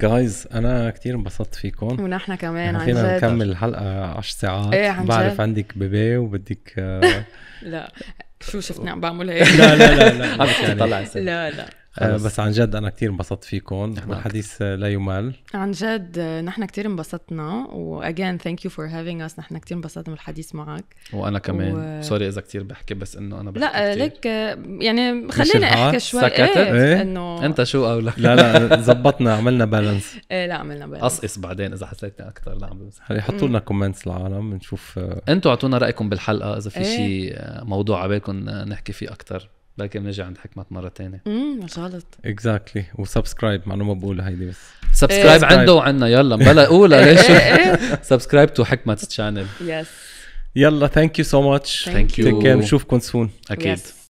جايز انا كثير انبسطت فيكم ونحن كمان عن جد فينا نكمل الحلقه 10 ساعات ايه عن بعرف عندك بيبي وبدك آه، لا شو شفتني عم بعمل هيك لا لا لا لا يعني. لا لا لا آه، بس عن جد انا كثير انبسطت فيكم والحديث لا يمل عن جد آه، نحن كثير انبسطنا واجين ثانك يو فور هافينج اس نحن كثير انبسطنا بالحديث معك وانا كمان و... سوري اذا كثير بحكي بس انه انا بحكي لا كتير. لك آه، يعني خليني احكي شوي سكتت ايه, إيه؟ انه انت شو قولك لا لا زبطنا عملنا بالانس ايه لا عملنا بالانس قصقص بعدين اذا حسيتني اكثر لا عم حطوا لنا كومنتس العالم نشوف انتم اعطونا رايكم بالحلقه اذا في إيه؟ شيء موضوع على بالكم نحكي فيه اكثر بلكي بنرجع عند حكمت مرة تانية امم غلط اكزاكتلي وسبسكرايب مع انه ما بقولها هيدي بس سبسكرايب عنده وعنا يلا بلا قولها ليش سبسكرايب تو حكمت تشانل يس يلا ثانك يو سو ماتش ثانك يو بنشوفكم سون اكيد yes.